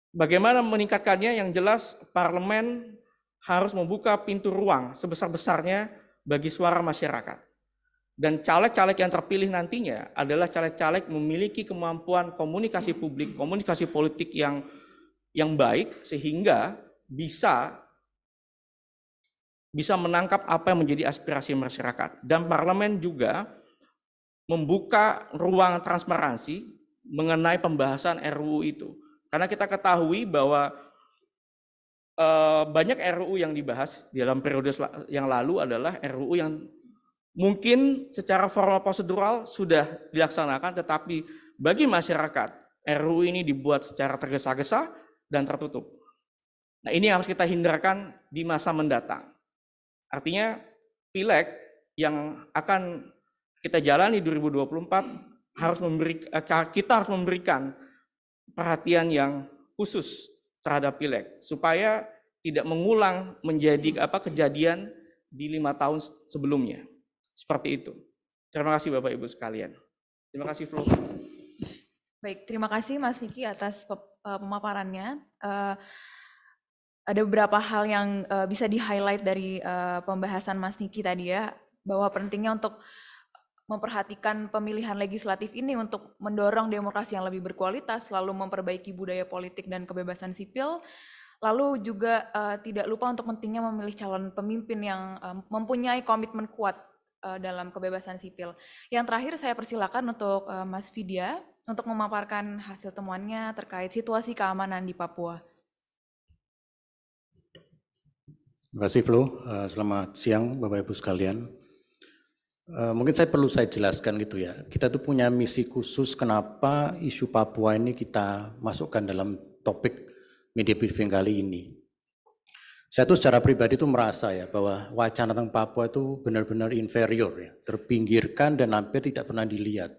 Bagaimana meningkatkannya? Yang jelas, parlemen harus membuka pintu ruang sebesar-besarnya bagi suara masyarakat. Dan caleg-caleg yang terpilih nantinya adalah caleg-caleg memiliki kemampuan komunikasi publik, komunikasi politik yang yang baik sehingga bisa bisa menangkap apa yang menjadi aspirasi masyarakat. Dan parlemen juga membuka ruang transparansi mengenai pembahasan RUU itu. Karena kita ketahui bahwa e, banyak RUU yang dibahas di dalam periode yang lalu adalah RUU yang mungkin secara formal prosedural sudah dilaksanakan, tetapi bagi masyarakat RUU ini dibuat secara tergesa-gesa dan tertutup. Nah ini yang harus kita hindarkan di masa mendatang. Artinya pileg yang akan kita jalani 2024 harus memberi eh, kita harus memberikan perhatian yang khusus terhadap pileg supaya tidak mengulang menjadi apa kejadian di lima tahun sebelumnya seperti itu. Terima kasih Bapak Ibu sekalian. Terima kasih Flo. Baik, terima kasih Mas Niki atas eh, pemaparannya. Uh, ada beberapa hal yang uh, bisa di-highlight dari uh, pembahasan Mas Niki tadi ya, bahwa pentingnya untuk memperhatikan pemilihan legislatif ini untuk mendorong demokrasi yang lebih berkualitas, lalu memperbaiki budaya politik dan kebebasan sipil, lalu juga uh, tidak lupa untuk pentingnya memilih calon pemimpin yang uh, mempunyai komitmen kuat dalam kebebasan sipil. Yang terakhir saya persilakan untuk Mas Vidya untuk memaparkan hasil temuannya terkait situasi keamanan di Papua. Terima kasih Flo, eh, selamat siang Bapak Ibu sekalian. Eh, mungkin saya perlu saya jelaskan gitu ya, kita tuh punya misi khusus kenapa isu Papua ini kita masukkan dalam topik media briefing kali ini. Saya tuh secara pribadi tuh merasa ya bahwa wacana tentang Papua itu benar-benar inferior ya, terpinggirkan dan hampir tidak pernah dilihat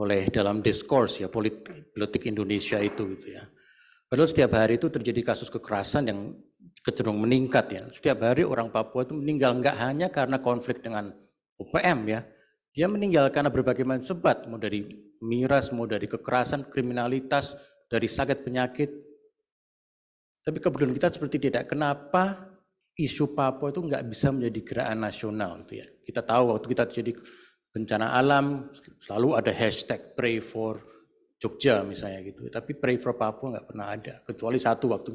oleh dalam diskurs ya politik, politik Indonesia itu gitu ya. Padahal setiap hari itu terjadi kasus kekerasan yang kecenderung meningkat ya. Setiap hari orang Papua itu meninggal nggak hanya karena konflik dengan UPM ya. Dia meninggal karena berbagai macam sebab, mau dari miras, mau dari kekerasan, kriminalitas, dari sakit penyakit. Tapi kebetulan kita seperti tidak. Kenapa isu Papua itu nggak bisa menjadi gerakan nasional gitu ya. Kita tahu waktu kita jadi bencana alam selalu ada hashtag pray for Jogja misalnya gitu. Tapi Pray for Papua nggak pernah ada, kecuali satu waktu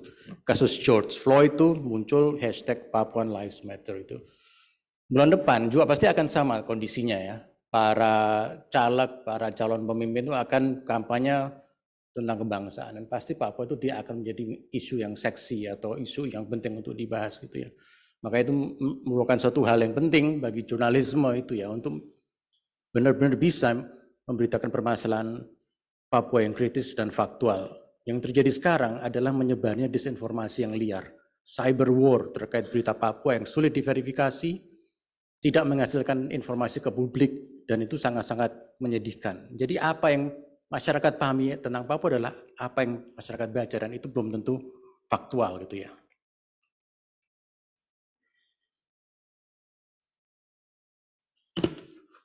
kasus George Floyd itu muncul hashtag Papuan Lives Matter itu. Bulan depan juga pasti akan sama kondisinya ya. Para caleg, para calon pemimpin itu akan kampanye tentang kebangsaan dan pasti Papua itu dia akan menjadi isu yang seksi atau isu yang penting untuk dibahas gitu ya. Maka itu merupakan suatu hal yang penting bagi jurnalisme itu ya untuk benar-benar bisa memberitakan permasalahan Papua yang kritis dan faktual. Yang terjadi sekarang adalah menyebarnya disinformasi yang liar, cyber war terkait berita Papua yang sulit diverifikasi, tidak menghasilkan informasi ke publik, dan itu sangat-sangat menyedihkan. Jadi apa yang masyarakat pahami tentang Papua adalah apa yang masyarakat baca, dan itu belum tentu faktual gitu ya.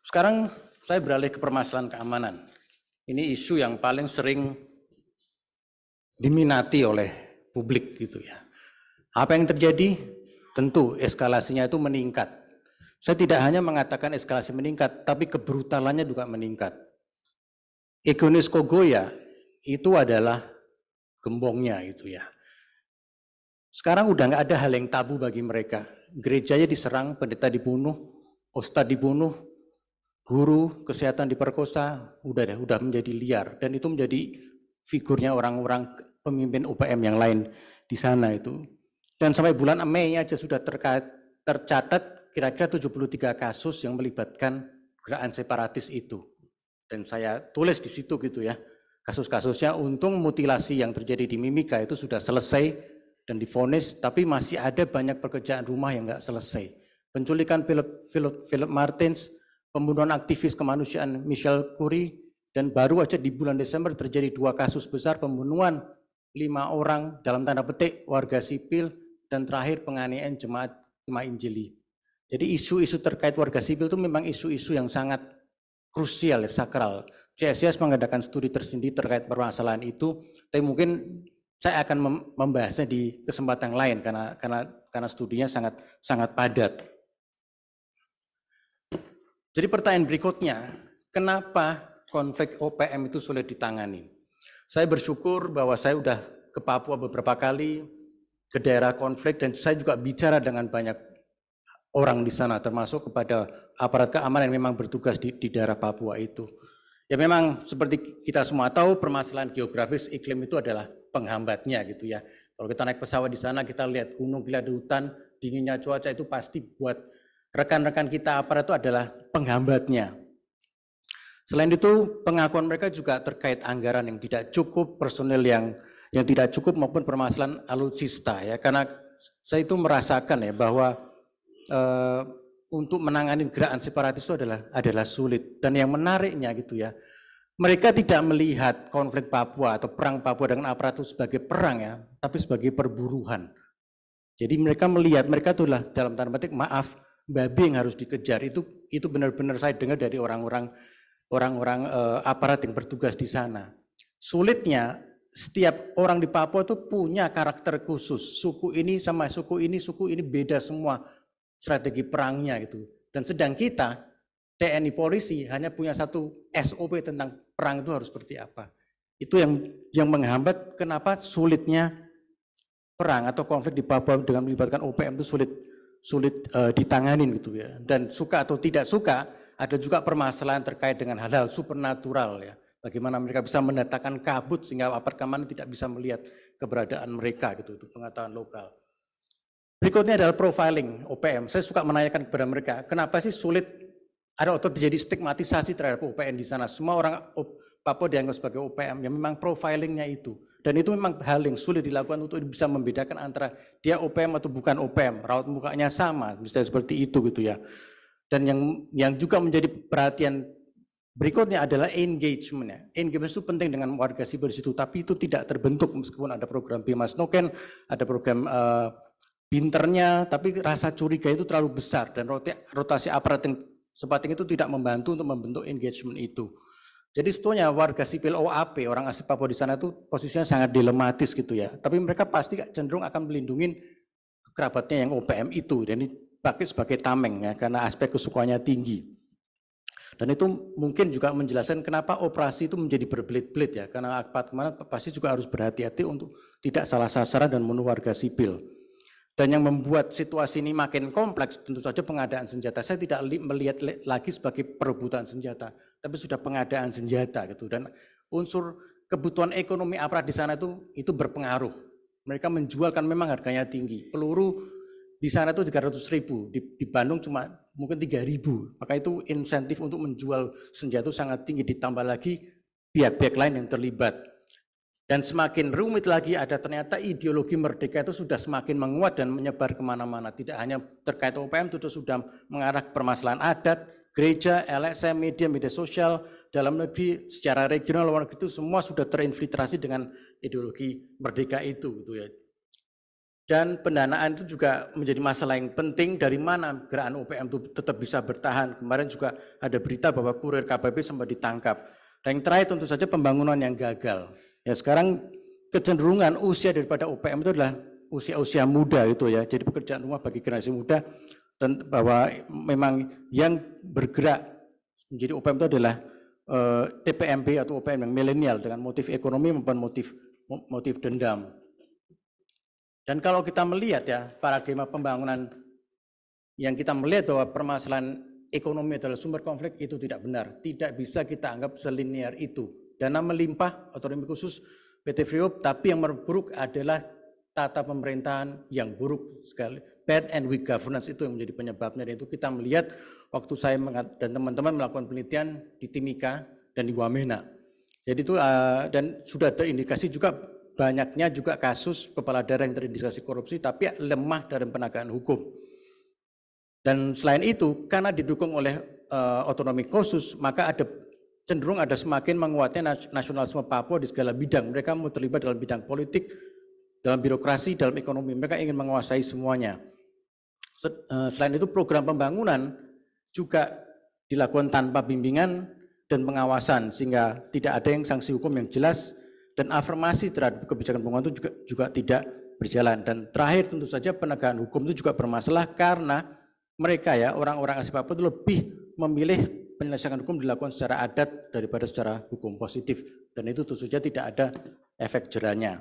Sekarang saya beralih ke permasalahan keamanan. Ini isu yang paling sering diminati oleh publik gitu ya. Apa yang terjadi? Tentu eskalasinya itu meningkat. Saya tidak hanya mengatakan eskalasi meningkat, tapi kebrutalannya juga meningkat. Ikonis Kogoya itu adalah gembongnya itu ya. Sekarang udah nggak ada hal yang tabu bagi mereka. Gerejanya diserang, pendeta dibunuh, ustadz dibunuh, guru kesehatan diperkosa, udah deh, udah menjadi liar dan itu menjadi figurnya orang-orang pemimpin UPM yang lain di sana itu. Dan sampai bulan Mei aja sudah terkait, tercatat kira-kira 73 kasus yang melibatkan gerakan separatis itu. Dan saya tulis di situ gitu ya. Kasus-kasusnya untung mutilasi yang terjadi di Mimika itu sudah selesai dan difonis, tapi masih ada banyak pekerjaan rumah yang nggak selesai. Penculikan Philip, Philip, Philip Martins pembunuhan aktivis kemanusiaan Michel Curie dan baru aja di bulan Desember terjadi dua kasus besar pembunuhan lima orang dalam tanda petik warga sipil dan terakhir penganiayaan jemaat Imam Injili. Jadi isu-isu terkait warga sipil itu memang isu-isu yang sangat krusial, sakral. CSIS mengadakan studi tersendiri terkait permasalahan itu, tapi mungkin saya akan membahasnya di kesempatan lain karena karena karena studinya sangat sangat padat. Jadi pertanyaan berikutnya, kenapa konflik OPM itu sulit ditangani? Saya bersyukur bahwa saya sudah ke Papua beberapa kali, ke daerah konflik, dan saya juga bicara dengan banyak orang di sana, termasuk kepada aparat keamanan yang memang bertugas di, di daerah Papua itu. Ya memang seperti kita semua tahu, permasalahan geografis iklim itu adalah penghambatnya gitu ya. Kalau kita naik pesawat di sana, kita lihat gunung, kita lihat hutan, dinginnya cuaca itu pasti buat rekan-rekan kita aparat itu adalah penghambatnya. Selain itu, pengakuan mereka juga terkait anggaran yang tidak cukup, personil yang yang tidak cukup maupun permasalahan alutsista ya. Karena saya itu merasakan ya bahwa e, untuk menangani gerakan separatis itu adalah adalah sulit. Dan yang menariknya gitu ya, mereka tidak melihat konflik Papua atau perang Papua dengan aparat itu sebagai perang ya, tapi sebagai perburuhan. Jadi mereka melihat mereka itulah dalam tanda petik maaf babi yang harus dikejar itu itu benar-benar saya dengar dari orang-orang orang-orang eh, aparat yang bertugas di sana. Sulitnya setiap orang di Papua itu punya karakter khusus. Suku ini sama suku ini, suku ini beda semua strategi perangnya gitu. Dan sedang kita TNI polisi hanya punya satu SOP tentang perang itu harus seperti apa. Itu yang yang menghambat kenapa sulitnya perang atau konflik di Papua dengan melibatkan OPM itu sulit sulit e, ditanganin gitu ya. Dan suka atau tidak suka, ada juga permasalahan terkait dengan hal-hal supernatural ya. Bagaimana mereka bisa mendatangkan kabut sehingga aparat keamanan tidak bisa melihat keberadaan mereka gitu, itu pengetahuan lokal. Berikutnya adalah profiling OPM. Saya suka menanyakan kepada mereka, kenapa sih sulit ada otot terjadi stigmatisasi terhadap OPM di sana? Semua orang Papua dianggap sebagai OPM, yang memang profilingnya itu. Dan itu memang hal yang sulit dilakukan untuk bisa membedakan antara dia OPM atau bukan OPM. Raut mukanya sama, misalnya seperti itu gitu ya. Dan yang yang juga menjadi perhatian berikutnya adalah engagement. -nya. Engagement itu penting dengan warga sipil di situ, tapi itu tidak terbentuk meskipun ada program Bimas Noken, ada program uh, eh, Binternya, tapi rasa curiga itu terlalu besar dan rotasi aparat yang itu tidak membantu untuk membentuk engagement itu. Jadi sebetulnya warga sipil OAP, orang asli Papua di sana itu posisinya sangat dilematis gitu ya. Tapi mereka pasti cenderung akan melindungi kerabatnya yang OPM itu. Dan ini pakai sebagai tameng ya, karena aspek kesukuannya tinggi. Dan itu mungkin juga menjelaskan kenapa operasi itu menjadi berbelit-belit ya. Karena apa kemana pasti juga harus berhati-hati untuk tidak salah sasaran dan menu warga sipil. Dan yang membuat situasi ini makin kompleks tentu saja pengadaan senjata. Saya tidak melihat lagi sebagai perebutan senjata, tapi sudah pengadaan senjata gitu. Dan unsur kebutuhan ekonomi aparat di sana itu itu berpengaruh. Mereka menjualkan memang harganya tinggi. Peluru di sana itu 300 ribu, di, di Bandung cuma mungkin 3 ribu. Maka itu insentif untuk menjual senjata itu sangat tinggi. Ditambah lagi pihak-pihak lain yang terlibat dan semakin rumit lagi ada ternyata ideologi merdeka itu sudah semakin menguat dan menyebar kemana-mana. Tidak hanya terkait OPM, itu sudah mengarah ke permasalahan adat, gereja, LSM, media, media sosial, dalam negeri, secara regional, luar negeri itu semua sudah terinfiltrasi dengan ideologi merdeka itu. Gitu ya. Dan pendanaan itu juga menjadi masalah yang penting dari mana gerakan OPM itu tetap bisa bertahan. Kemarin juga ada berita bahwa kurir KPP sempat ditangkap. Dan yang terakhir tentu saja pembangunan yang gagal Ya sekarang kecenderungan usia daripada UPM itu adalah usia-usia muda itu ya. Jadi pekerjaan rumah bagi generasi muda bahwa memang yang bergerak menjadi UPM itu adalah eh, TPMP atau UPM yang milenial dengan motif ekonomi maupun motif motif dendam. Dan kalau kita melihat ya paradigma pembangunan yang kita melihat bahwa permasalahan ekonomi adalah sumber konflik itu tidak benar, tidak bisa kita anggap selinear itu. Dana melimpah otonomi khusus PT Freeport, tapi yang merburuk adalah tata pemerintahan yang buruk sekali. Bad and weak governance itu yang menjadi penyebabnya. Dan itu kita melihat waktu saya dan teman-teman melakukan penelitian di Timika dan di Wamena. Jadi itu eh, dan sudah terindikasi juga banyaknya juga kasus kepala daerah yang terindikasi korupsi tapi lemah dalam penegakan hukum. Dan selain itu karena didukung oleh eh, otonomi khusus maka ada cenderung ada semakin menguatnya nasionalisme Papua di segala bidang. Mereka mau terlibat dalam bidang politik, dalam birokrasi, dalam ekonomi. Mereka ingin menguasai semuanya. Eh, selain itu program pembangunan juga dilakukan tanpa bimbingan dan pengawasan sehingga tidak ada yang sanksi hukum yang jelas dan afirmasi terhadap kebijakan pembangunan itu juga, juga tidak berjalan. Dan terakhir tentu saja penegakan hukum itu juga bermasalah karena mereka ya orang-orang asli Papua itu lebih memilih penyelesaian hukum dilakukan secara adat daripada secara hukum positif dan itu tentu saja tidak ada efek jeranya.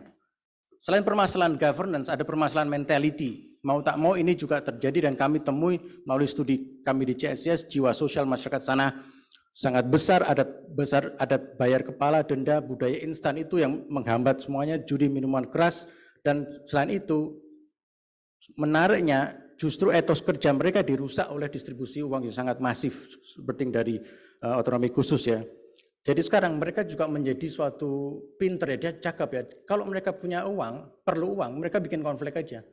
Selain permasalahan governance, ada permasalahan mentality. Mau tak mau ini juga terjadi dan kami temui melalui studi kami di CSIS, jiwa sosial masyarakat sana sangat besar, adat besar, adat bayar kepala, denda, budaya instan itu yang menghambat semuanya, judi minuman keras, dan selain itu menariknya justru etos kerja mereka dirusak oleh distribusi uang yang sangat masif seperti dari uh, otonomi khusus ya. Jadi sekarang mereka juga menjadi suatu pinter ya, dia cakap ya. Kalau mereka punya uang, perlu uang, mereka bikin konflik aja.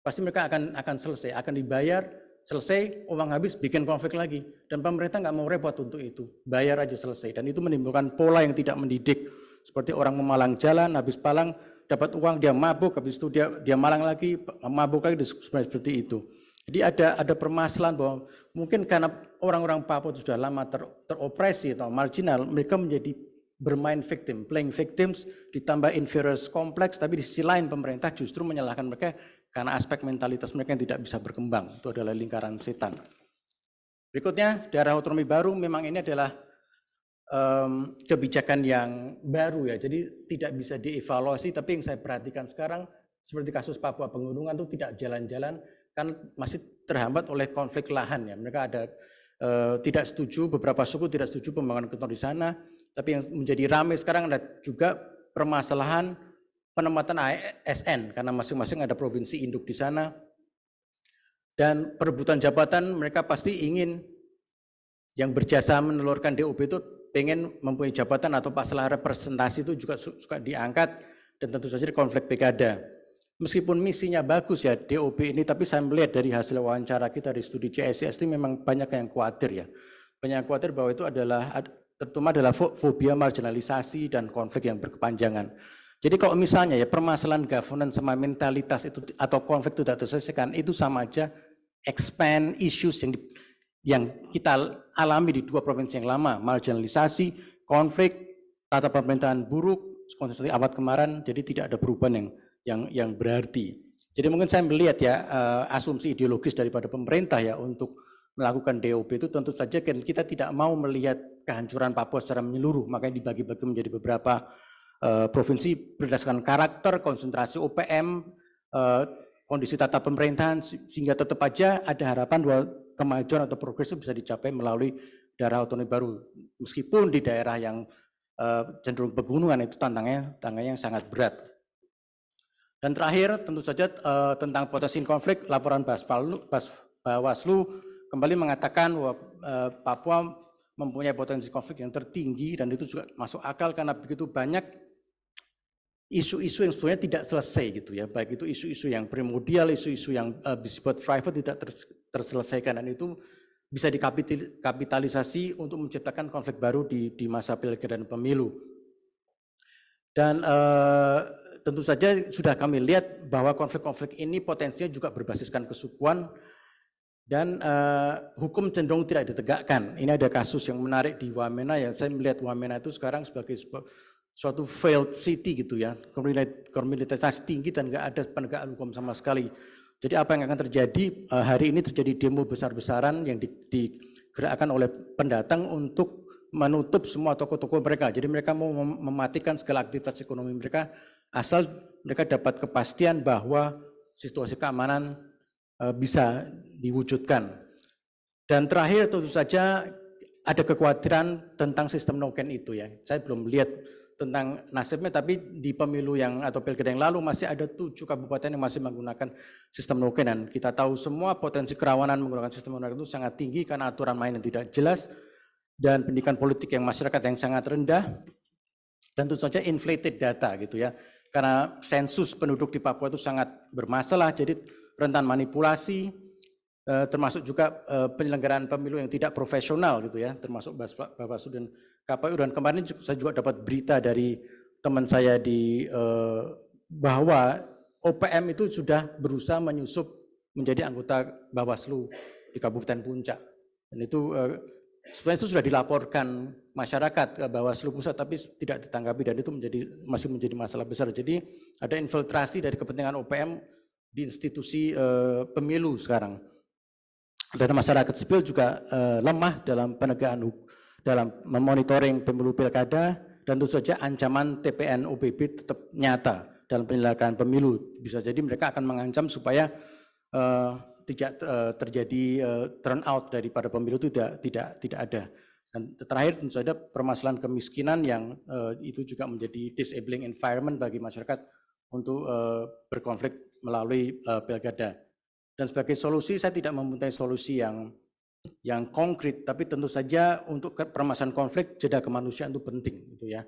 Pasti mereka akan akan selesai, akan dibayar, selesai, uang habis, bikin konflik lagi. Dan pemerintah nggak mau repot untuk itu, bayar aja selesai. Dan itu menimbulkan pola yang tidak mendidik, seperti orang memalang jalan, habis palang dapat uang dia mabuk habis itu dia dia malang lagi mabuk lagi seperti itu jadi ada ada permasalahan bahwa mungkin karena orang-orang Papua sudah lama ter, teropresi atau marginal mereka menjadi bermain victim playing victims ditambah inferior kompleks tapi di sisi lain pemerintah justru menyalahkan mereka karena aspek mentalitas mereka yang tidak bisa berkembang itu adalah lingkaran setan berikutnya daerah otonomi baru memang ini adalah um, kebijakan yang baru ya. Jadi tidak bisa dievaluasi. Tapi yang saya perhatikan sekarang seperti kasus Papua Pegunungan itu tidak jalan-jalan kan masih terhambat oleh konflik lahan ya. Mereka ada uh, tidak setuju beberapa suku tidak setuju pembangunan kantor di sana. Tapi yang menjadi ramai sekarang ada juga permasalahan penempatan ASN karena masing-masing ada provinsi induk di sana. Dan perebutan jabatan mereka pasti ingin yang berjasa menelurkan DOP itu pengen mempunyai jabatan atau masalah representasi itu juga suka diangkat dan tentu saja konflik pilkada. Meskipun misinya bagus ya DOP ini, tapi saya melihat dari hasil wawancara kita di studi CSIS ini memang banyak yang khawatir ya. Banyak yang khawatir bahwa itu adalah terutama adalah fobia marginalisasi dan konflik yang berkepanjangan. Jadi kalau misalnya ya permasalahan governance sama mentalitas itu atau konflik itu tidak terselesaikan, itu sama aja expand issues yang di, yang kita alami di dua provinsi yang lama, marginalisasi, konflik, tata pemerintahan buruk, konsentrasi abad kemarin, jadi tidak ada perubahan yang yang yang berarti. Jadi mungkin saya melihat ya eh, asumsi ideologis daripada pemerintah ya untuk melakukan DOP itu tentu saja kan kita tidak mau melihat kehancuran Papua secara menyeluruh, makanya dibagi-bagi menjadi beberapa eh, provinsi berdasarkan karakter, konsentrasi OPM, eh, kondisi tata pemerintahan sehingga tetap aja ada harapan bahwa kemajuan atau progres itu bisa dicapai melalui daerah otonomi baru. Meskipun di daerah yang eh, cenderung pegunungan itu tantangnya, tantangnya yang sangat berat. Dan terakhir tentu saja eh, tentang potensi konflik, laporan Bawaslu kembali mengatakan bahwa eh, Papua mempunyai potensi konflik yang tertinggi dan itu juga masuk akal karena begitu banyak isu-isu yang sebenarnya tidak selesai gitu ya, baik itu isu-isu yang primordial, isu-isu yang uh, disebut private tidak ter, terselesaikan dan itu bisa dikapitalisasi untuk menciptakan konflik baru di, di masa pilkada dan pemilu. Dan uh, tentu saja sudah kami lihat bahwa konflik-konflik ini potensinya juga berbasiskan kesukuan dan uh, hukum cenderung tidak ditegakkan. Ini ada kasus yang menarik di Wamena yang saya melihat Wamena itu sekarang sebagai sebuah suatu failed city gitu ya, kriminalitas tinggi dan nggak ada penegakan hukum sama sekali. Jadi apa yang akan terjadi e, hari ini terjadi demo besar-besaran yang digerakkan oleh pendatang untuk menutup semua toko-toko mereka. Jadi mereka mau mematikan segala aktivitas ekonomi mereka asal mereka dapat kepastian bahwa situasi keamanan e, bisa diwujudkan. Dan terakhir tentu saja ada kekhawatiran tentang sistem noken itu ya. Saya belum lihat tentang nasibnya, tapi di pemilu yang atau pilkada yang lalu masih ada tujuh kabupaten yang masih menggunakan sistem noken dan kita tahu semua potensi kerawanan menggunakan sistem noken itu sangat tinggi karena aturan main yang tidak jelas dan pendidikan politik yang masyarakat yang sangat rendah dan tentu saja inflated data gitu ya karena sensus penduduk di Papua itu sangat bermasalah jadi rentan manipulasi eh, termasuk juga eh, penyelenggaraan pemilu yang tidak profesional gitu ya termasuk Bapak Sudin KPU dan kemarin saya juga dapat berita dari teman saya di eh, bahwa OPM itu sudah berusaha menyusup menjadi anggota Bawaslu di Kabupaten Puncak. Dan itu eh, sebenarnya itu sudah dilaporkan masyarakat ke Bawaslu pusat tapi tidak ditanggapi dan itu menjadi masih menjadi masalah besar. Jadi ada infiltrasi dari kepentingan OPM di institusi eh, pemilu sekarang. Dan masyarakat sipil juga eh, lemah dalam penegakan hukum dalam memonitoring pemilu pilkada dan tentu saja ancaman TPN UBB tetap nyata dalam penyelenggaraan pemilu. Bisa jadi mereka akan mengancam supaya uh, tidak uh, terjadi uh, eh, turnout daripada pemilu itu tidak tidak tidak ada. Dan terakhir tentu saja permasalahan kemiskinan yang uh, itu juga menjadi disabling environment bagi masyarakat untuk uh, berkonflik melalui uh, pilkada. Dan sebagai solusi saya tidak mempunyai solusi yang yang konkret, tapi tentu saja untuk permasalahan konflik jeda kemanusiaan itu penting gitu ya.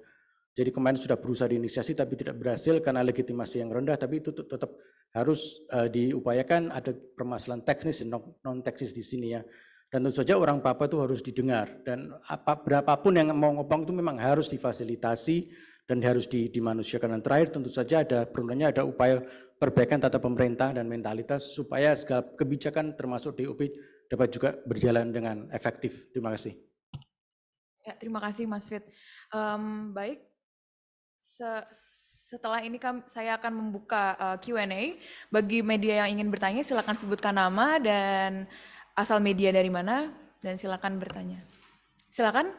Jadi kemarin sudah berusaha diinisiasi tapi tidak berhasil karena legitimasi yang rendah, tapi itu tetap harus uh, diupayakan ada permasalahan teknis non teknis di sini ya. Dan tentu saja orang papa itu harus didengar dan apa berapapun yang mau ngomong itu memang harus difasilitasi dan harus di, dimanusiakan. Dan terakhir tentu saja ada perlunya ada upaya perbaikan tata pemerintah dan mentalitas supaya segala kebijakan termasuk DOP dapat juga berjalan dengan efektif. Terima kasih. Ya, terima kasih Mas Fit. Um, baik, Se setelah ini kami, saya akan membuka uh, eh, Q&A. Bagi media yang ingin bertanya, silakan sebutkan nama dan asal media dari mana, dan silakan bertanya. Silakan,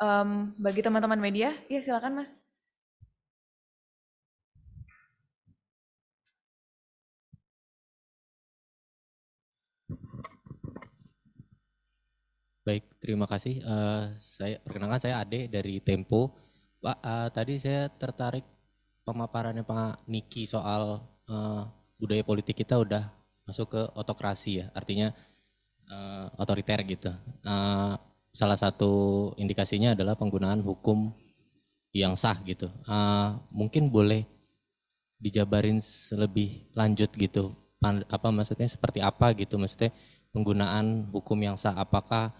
um, bagi teman-teman media, ya silakan Mas. Terima kasih. Uh, saya perkenalkan saya Ade dari Tempo. Pak, uh, tadi saya tertarik pemaparannya Pak Niki soal uh, budaya politik kita udah masuk ke otokrasi ya, artinya uh, otoriter gitu. Uh, salah satu indikasinya adalah penggunaan hukum yang sah gitu. Uh, mungkin boleh dijabarin lebih lanjut gitu. apa maksudnya seperti apa gitu? Maksudnya penggunaan hukum yang sah apakah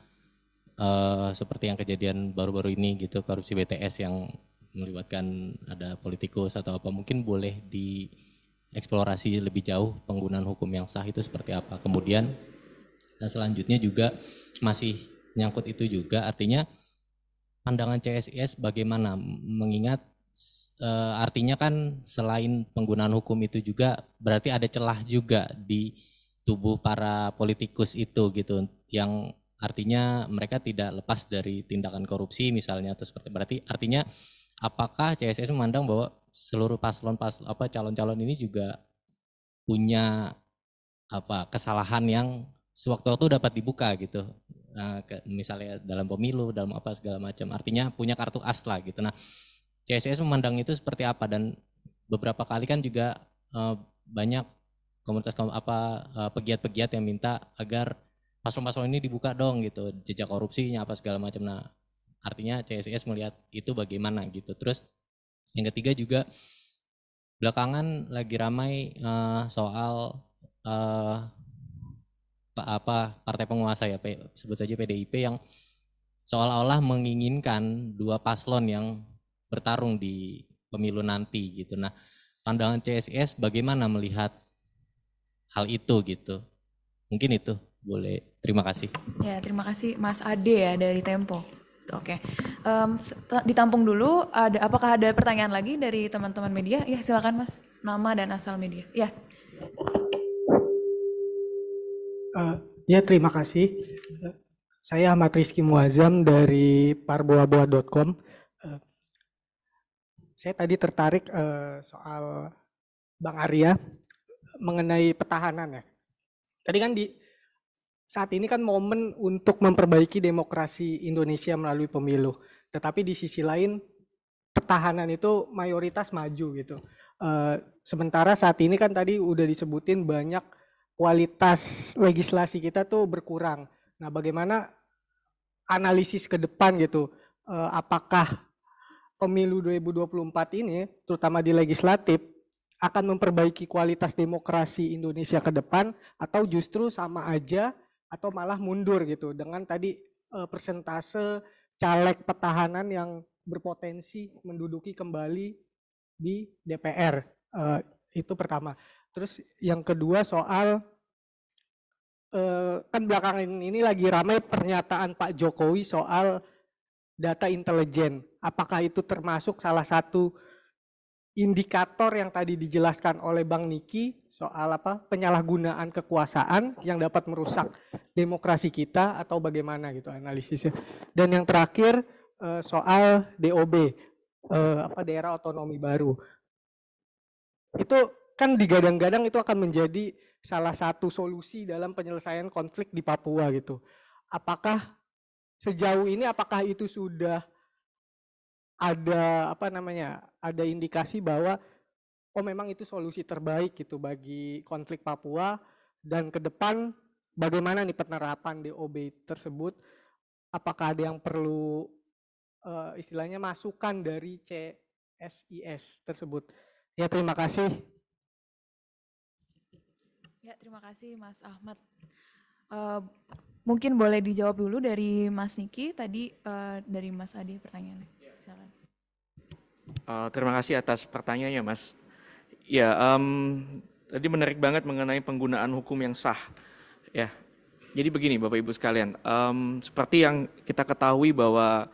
uh, seperti yang kejadian baru-baru ini gitu korupsi BTS yang melibatkan ada politikus atau apa mungkin boleh dieksplorasi lebih jauh penggunaan hukum yang sah itu seperti apa kemudian dan selanjutnya juga masih nyangkut itu juga artinya pandangan CSIS bagaimana mengingat e, artinya kan selain penggunaan hukum itu juga berarti ada celah juga di tubuh para politikus itu gitu yang Artinya mereka tidak lepas dari tindakan korupsi misalnya atau seperti berarti artinya apakah CSS memandang bahwa seluruh paslon pas apa calon-calon ini juga punya apa kesalahan yang sewaktu-waktu dapat dibuka gitu. Nah, ke, misalnya dalam pemilu, dalam apa segala macam. Artinya punya kartu as lah gitu. Nah, CSS memandang itu seperti apa dan beberapa kali kan juga uh, banyak komunitas apa eh, pegiat-pegiat uh, yang minta agar paslon-paslon ini dibuka dong gitu jejak korupsinya apa segala macam nah artinya CSIS melihat itu bagaimana gitu terus yang ketiga juga belakangan lagi ramai uh, soal uh, apa partai penguasa ya sebut saja PDIP yang seolah-olah menginginkan dua paslon yang bertarung di pemilu nanti gitu. Nah, pandangan CSIS bagaimana melihat hal itu gitu? Mungkin itu boleh terima kasih ya terima kasih Mas Ade ya dari Tempo Oke, um, ditampung dulu. Ada apakah ada pertanyaan lagi dari teman-teman media? Ya silakan mas, nama dan asal media. Ya. Uh, ya terima kasih. Eh, saya Ahmad Rizky Muazam dari parboaboa.com. Uh, eh, saya tadi tertarik uh, soal Bang Arya mengenai petahanan ya. Tadi kan di saat ini kan momen untuk memperbaiki demokrasi Indonesia melalui pemilu. Tetapi di sisi lain pertahanan itu mayoritas maju gitu. E, sementara saat ini kan tadi udah disebutin banyak kualitas legislasi kita tuh berkurang. Nah, bagaimana analisis ke depan gitu? e, apakah pemilu 2024 ini terutama di legislatif akan memperbaiki kualitas demokrasi Indonesia ke depan atau justru sama aja atau malah mundur gitu dengan tadi uh, persentase caleg petahanan yang berpotensi menduduki kembali di DPR. Uh, e, itu pertama. Terus yang kedua soal e, kan belakangan ini lagi ramai pernyataan Pak Jokowi soal data intelijen. Apakah itu termasuk salah satu indikator yang tadi dijelaskan oleh Bang Niki soal apa penyalahgunaan kekuasaan yang dapat merusak demokrasi kita atau bagaimana gitu analisisnya. Dan yang terakhir eh, soal DOB eh, apa daerah otonomi baru. Itu kan digadang-gadang itu akan menjadi salah satu solusi dalam penyelesaian konflik di Papua gitu. Apakah sejauh ini apakah itu sudah ada apa namanya ada indikasi bahwa oh memang itu solusi terbaik gitu bagi konflik Papua dan ke depan bagaimana nih penerapan DOB tersebut apakah ada yang perlu uh, istilahnya masukan dari CSIS tersebut ya terima kasih ya terima kasih Mas Ahmad uh, mungkin boleh dijawab dulu dari Mas Niki tadi uh, dari Mas Adi pertanyaannya silakan. Uh, eh, terima kasih atas pertanyaannya, Mas. Ya, um, tadi menarik banget mengenai penggunaan hukum yang sah. Ya, jadi begini, Bapak Ibu sekalian, um, seperti yang kita ketahui bahwa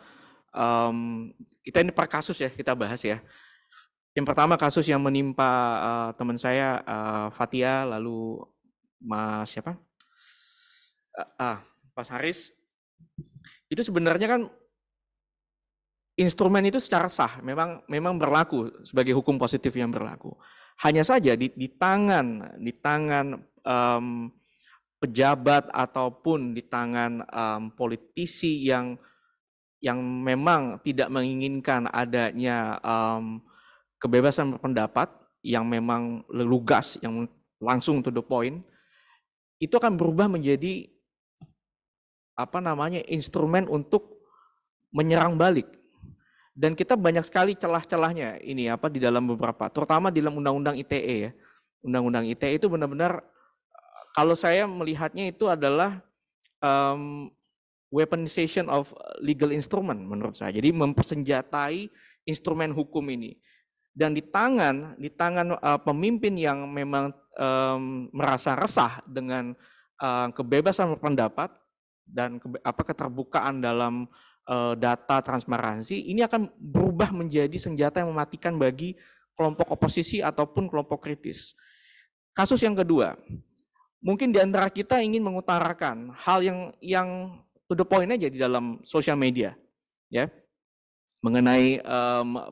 um, kita ini per kasus ya kita bahas ya. Yang pertama kasus yang menimpa uh, teman saya uh, eh, Fatia, lalu Mas siapa? Uh, ah, Mas Haris. Itu sebenarnya kan instrumen itu secara sah memang memang berlaku sebagai hukum positif yang berlaku. Hanya saja di, di tangan di tangan um, pejabat ataupun di tangan um, politisi yang yang memang tidak menginginkan adanya um, kebebasan berpendapat yang memang lugas yang langsung to the point itu akan berubah menjadi apa namanya instrumen untuk menyerang balik dan kita banyak sekali celah-celahnya ini apa di dalam beberapa terutama di dalam undang-undang ITE ya undang-undang ITE itu benar-benar kalau saya melihatnya itu adalah um, weaponization of legal instrument menurut saya jadi mempersenjatai instrumen hukum ini dan di tangan di tangan uh, pemimpin yang memang um, merasa resah dengan uh, kebebasan pendapat dan ke, apa keterbukaan dalam Eh, data transparansi ini akan berubah menjadi senjata yang mematikan bagi kelompok oposisi ataupun kelompok kritis. Kasus yang kedua, mungkin di antara kita ingin mengutarakan hal yang yang to the point aja di dalam sosial media, ya mengenai um,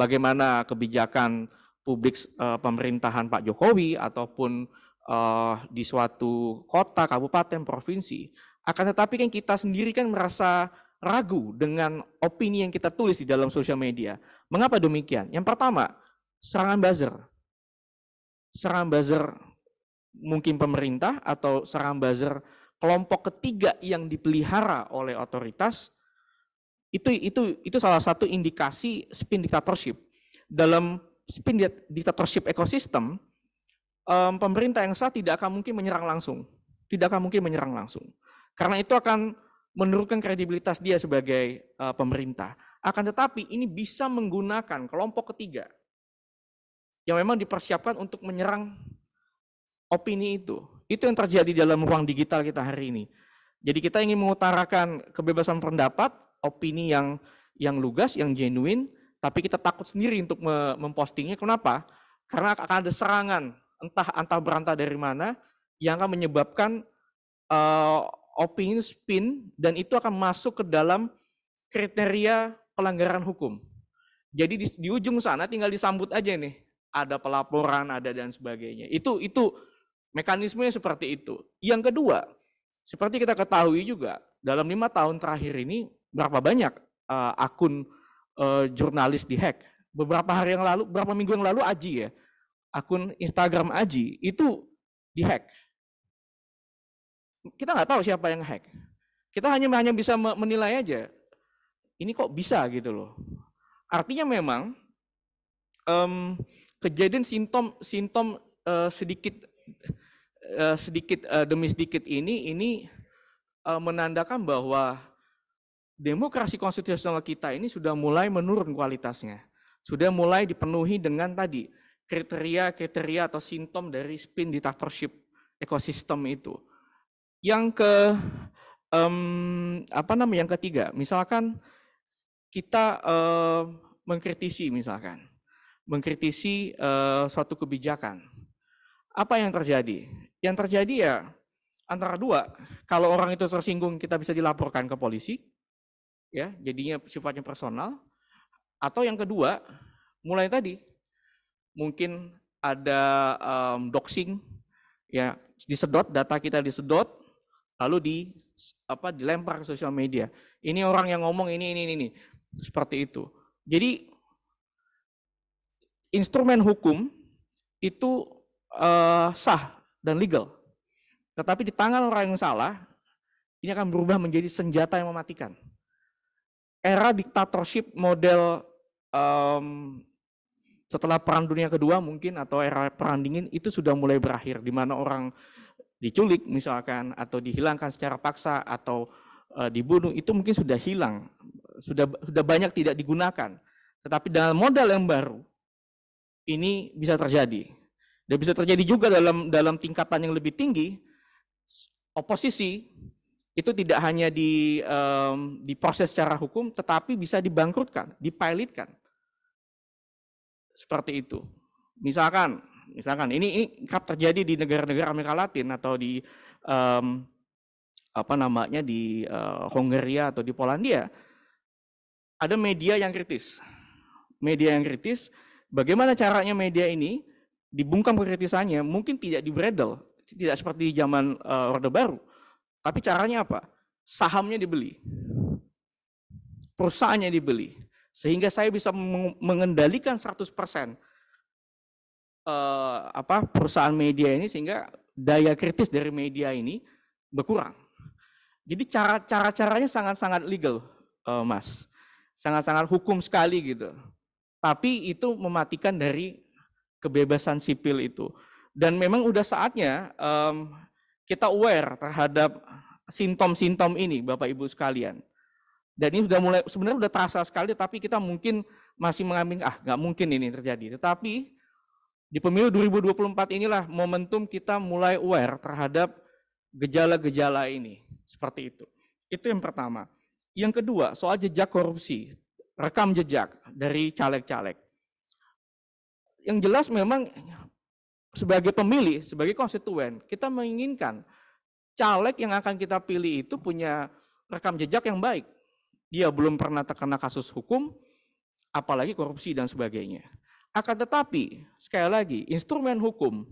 bagaimana kebijakan publik uh, pemerintahan Pak Jokowi ataupun uh, di suatu kota, kabupaten, provinsi. Akan tetapi kan kita sendiri kan merasa ragu dengan opini yang kita tulis di dalam sosial media. Mengapa demikian? Yang pertama, serangan buzzer. Serangan buzzer mungkin pemerintah atau serangan buzzer kelompok ketiga yang dipelihara oleh otoritas itu itu itu salah satu indikasi spin dictatorship. Dalam spin dictatorship ekosistem, pemerintah yang sah tidak akan mungkin menyerang langsung, tidak akan mungkin menyerang langsung. Karena itu akan menurunkan kredibilitas dia sebagai uh, pemerintah. Akan tetapi ini bisa menggunakan kelompok ketiga yang memang dipersiapkan untuk menyerang opini itu. Itu yang terjadi dalam ruang digital kita hari ini. Jadi kita ingin mengutarakan kebebasan pendapat, opini yang yang lugas, yang genuine, tapi kita takut sendiri untuk mempostingnya. Kenapa? Karena akan ada serangan entah antah berantah dari mana yang akan menyebabkan uh, opinion spin dan itu akan masuk ke dalam kriteria pelanggaran hukum. Jadi di, di ujung sana tinggal disambut aja nih, ada pelaporan, ada dan sebagainya. Itu itu mekanismenya seperti itu. Yang kedua, seperti kita ketahui juga dalam lima tahun terakhir ini berapa banyak uh, akun uh, jurnalis dihack. Beberapa hari yang lalu, beberapa minggu yang lalu Aji ya, akun Instagram Aji itu dihack kita nggak tahu siapa yang hack. Kita hanya hanya bisa menilai aja. Ini kok bisa gitu loh. Artinya memang um, kejadian simptom simptom uh, sedikit uh, sedikit uh, demi sedikit ini ini uh, menandakan bahwa demokrasi konstitusional kita ini sudah mulai menurun kualitasnya. Sudah mulai dipenuhi dengan tadi kriteria-kriteria atau simptom dari spin dictatorship ekosistem itu. Yang ke um, apa namanya yang ketiga, misalkan kita uh, mengkritisi misalkan, mengkritisi uh, suatu kebijakan. Apa yang terjadi? Yang terjadi ya antara dua. Kalau orang itu tersinggung, kita bisa dilaporkan ke polisi, ya jadinya sifatnya personal. Atau yang kedua, mulai tadi mungkin ada um, doxing, ya disedot data kita disedot, lalu di apa dilempar ke sosial media. Ini orang yang ngomong ini ini ini, ini. seperti itu. Jadi instrumen hukum itu uh, sah dan legal. Tetapi di tangan orang yang salah ini akan berubah menjadi senjata yang mematikan. Era diktatorship model um, setelah Perang Dunia Kedua mungkin atau era Perang Dingin itu sudah mulai berakhir di mana orang diculik misalkan atau dihilangkan secara paksa atau e, dibunuh itu mungkin sudah hilang, sudah sudah banyak tidak digunakan. Tetapi dalam modal yang baru ini bisa terjadi. Dan bisa terjadi juga dalam dalam tingkatan yang lebih tinggi oposisi itu tidak hanya di e, diproses secara hukum tetapi bisa dibangkrutkan, dipilotkan. Seperti itu. Misalkan Misalkan ini ini kerap terjadi di negara-negara Amerika Latin atau di um, apa namanya di uh, eh, Hungaria atau di Polandia. Ada media yang kritis. Media yang kritis, bagaimana caranya media ini dibungkam kritisannya mungkin tidak di bredel, tidak seperti zaman uh, Orde Baru. Tapi caranya apa? Sahamnya dibeli. Perusahaannya dibeli. Sehingga saya bisa mengendalikan 100% uh, apa perusahaan media ini sehingga daya kritis dari media ini berkurang. Jadi cara cara caranya sangat-sangat legal, uh, Mas. Sangat-sangat hukum sekali gitu. Tapi itu mematikan dari kebebasan sipil itu. Dan memang udah saatnya um, kita aware terhadap sintom-sintom ini, Bapak Ibu sekalian. Dan ini sudah mulai sebenarnya sudah terasa sekali, tapi kita mungkin masih mengambil ah nggak mungkin ini terjadi. Tetapi di pemilu 2024 inilah momentum kita mulai aware terhadap gejala-gejala ini. Seperti itu. Itu yang pertama. Yang kedua, soal jejak korupsi. Rekam jejak dari caleg-caleg. Yang jelas memang sebagai pemilih, sebagai konstituen, kita menginginkan caleg yang akan kita pilih itu punya rekam jejak yang baik. Dia belum pernah terkena kasus hukum, apalagi korupsi dan sebagainya. Akan tetapi, sekali lagi, instrumen hukum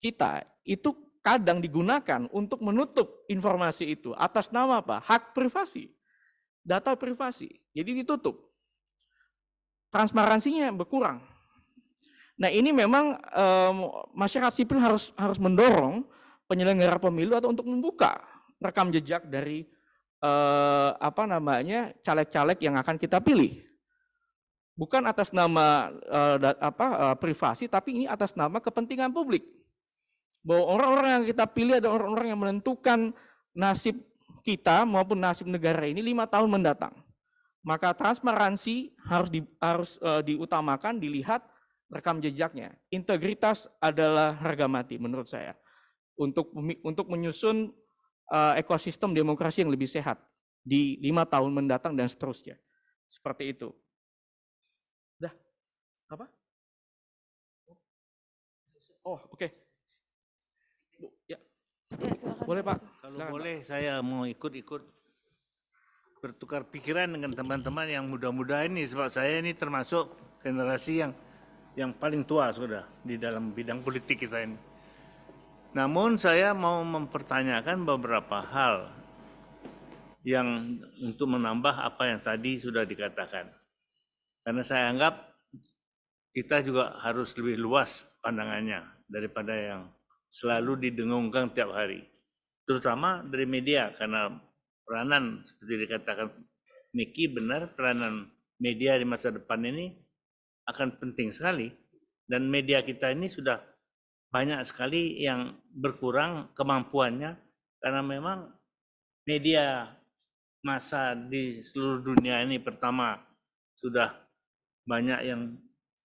kita itu kadang digunakan untuk menutup informasi itu atas nama apa? Hak privasi. Data privasi. Jadi ditutup. Transparansinya berkurang. Nah, ini memang um, masyarakat sipil harus harus mendorong penyelenggara pemilu atau untuk membuka rekam jejak dari uh, apa namanya caleg-caleg yang akan kita pilih bukan atas nama uh, apa uh, privasi tapi ini atas nama kepentingan publik bahwa orang-orang yang kita pilih adalah orang-orang yang menentukan nasib kita maupun nasib negara ini lima tahun mendatang maka transparansi harus di, harus uh, diutamakan dilihat rekam jejaknya integritas adalah harga mati menurut saya untuk untuk menyusun uh, ekosistem demokrasi yang lebih sehat di lima tahun mendatang dan seterusnya seperti itu apa? Oh, oke. Okay. ya. ya boleh Pak. Kalau silakan, boleh Pak. saya mau ikut-ikut bertukar pikiran dengan teman-teman yang muda-muda ini sebab saya ini termasuk generasi yang yang paling tua sudah di dalam bidang politik kita ini. Namun saya mau mempertanyakan beberapa hal yang untuk menambah apa yang tadi sudah dikatakan. Karena saya anggap kita juga harus lebih luas pandangannya daripada yang selalu didengungkan tiap hari. Terutama dari media, karena peranan seperti dikatakan Niki benar peranan media di masa depan ini akan penting sekali. Dan media kita ini sudah banyak sekali yang berkurang kemampuannya karena memang media masa di seluruh dunia ini pertama sudah banyak yang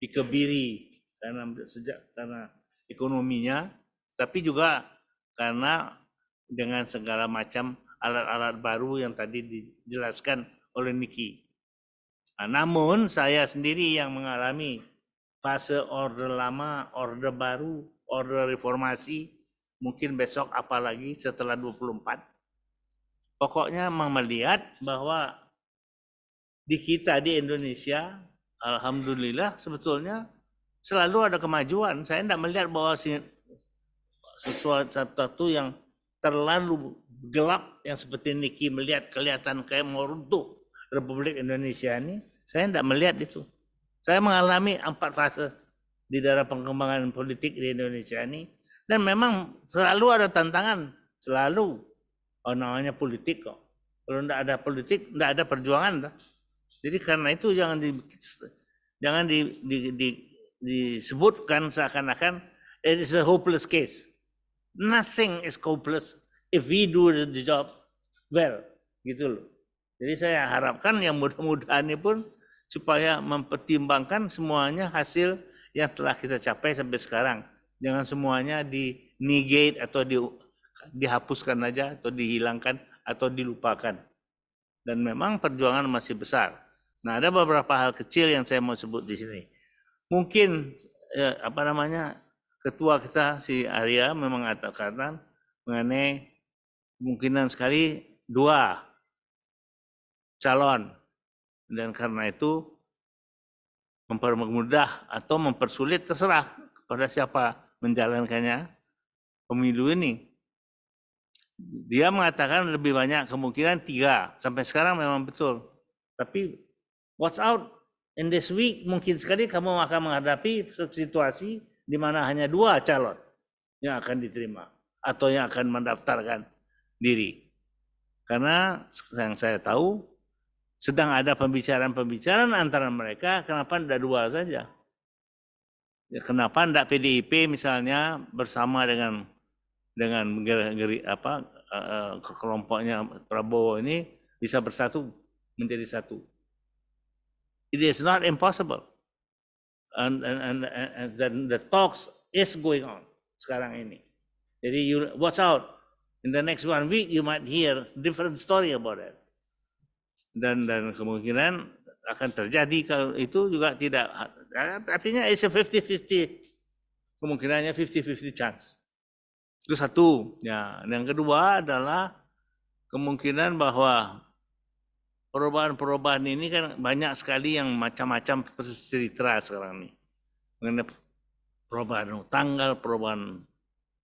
dikebiri karena sejak karena ekonominya, tapi juga karena dengan segala macam alat-alat baru yang tadi dijelaskan oleh Niki. Nah, namun saya sendiri yang mengalami fase orde lama, orde baru, orde reformasi, mungkin besok apalagi setelah 24. Pokoknya memang melihat bahwa di kita di Indonesia Alhamdulillah sebetulnya selalu ada kemajuan. Saya tidak melihat bahwa sesuatu satu yang terlalu gelap yang seperti Niki melihat kelihatan kayak mau runtuh Republik Indonesia ini, saya tidak melihat itu. Saya mengalami empat fase di daerah pengembangan politik di Indonesia ini dan memang selalu ada tantangan, selalu oh, namanya politik kok. Kalau tidak ada politik, tidak ada perjuangan. Tak? Jadi karena itu jangan di, jangan di, di, di, disebutkan seakan-akan it is a hopeless case. Nothing is hopeless if we do the job well, gitu loh. Jadi saya harapkan yang mudah-mudahan ini pun supaya mempertimbangkan semuanya hasil yang telah kita capai sampai sekarang. Jangan semuanya di negate atau di, dihapuskan aja atau dihilangkan atau dilupakan. Dan memang perjuangan masih besar. Nah, ada beberapa hal kecil yang saya mau sebut di sini. Mungkin ya, apa namanya ketua kita si Arya memang katakan mengenai kemungkinan sekali dua calon dan karena itu mempermudah atau mempersulit terserah kepada siapa menjalankannya pemilu ini. Dia mengatakan lebih banyak kemungkinan tiga sampai sekarang memang betul, tapi Watch out in this week mungkin sekali kamu akan menghadapi situasi di mana hanya dua calon yang akan diterima atau yang akan mendaftarkan diri. Karena yang saya tahu sedang ada pembicaraan-pembicaraan antara mereka, kenapa tidak dua saja? Ya, kenapa tidak PDIP misalnya bersama dengan dengan geri, apa eh, eh, kelompoknya Prabowo ini bisa bersatu menjadi satu? It is not impossible. And, and, and, and then the talks is going on sekarang ini. Jadi you watch out. In the next one week you might hear different story about it. Dan dan kemungkinan akan terjadi kalau itu juga tidak artinya it's a 50-50 kemungkinannya 50-50 chance. Itu satu. Ya, yang kedua adalah kemungkinan bahwa perubahan-perubahan ini kan banyak sekali yang macam-macam cerita sekarang nih mengenai perubahan tanggal, perubahan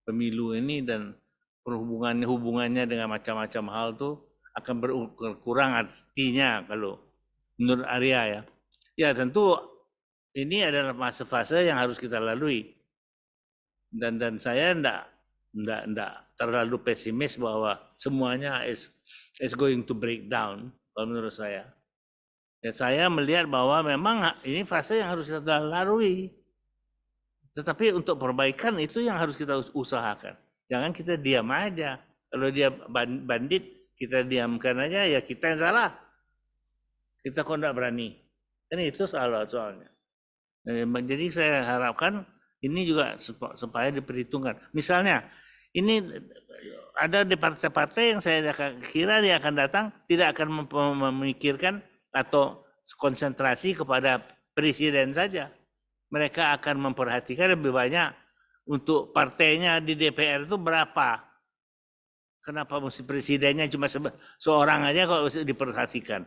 pemilu ini dan perhubungannya hubungannya dengan macam-macam hal tuh akan berkurang artinya kalau menurut Arya ya. Ya tentu ini adalah fase-fase yang harus kita lalui. Dan dan saya enggak enggak enggak terlalu pesimis bahwa semuanya is is going to break down kalau menurut saya. Dan saya melihat bahwa memang ini fase yang harus kita lalui. Tetapi untuk perbaikan itu yang harus kita usahakan. Jangan kita diam aja. Kalau dia bandit, kita diamkan aja, ya kita yang salah. Kita kok tidak berani. Ini kan itu soal soalnya. Jadi saya harapkan ini juga supaya diperhitungkan. Misalnya, ini ada di partai-partai yang saya kira dia akan datang tidak akan memikirkan atau konsentrasi kepada presiden saja. Mereka akan memperhatikan lebih banyak untuk partainya di DPR itu berapa. Kenapa mesti presidennya cuma seorang aja kok diperhatikan.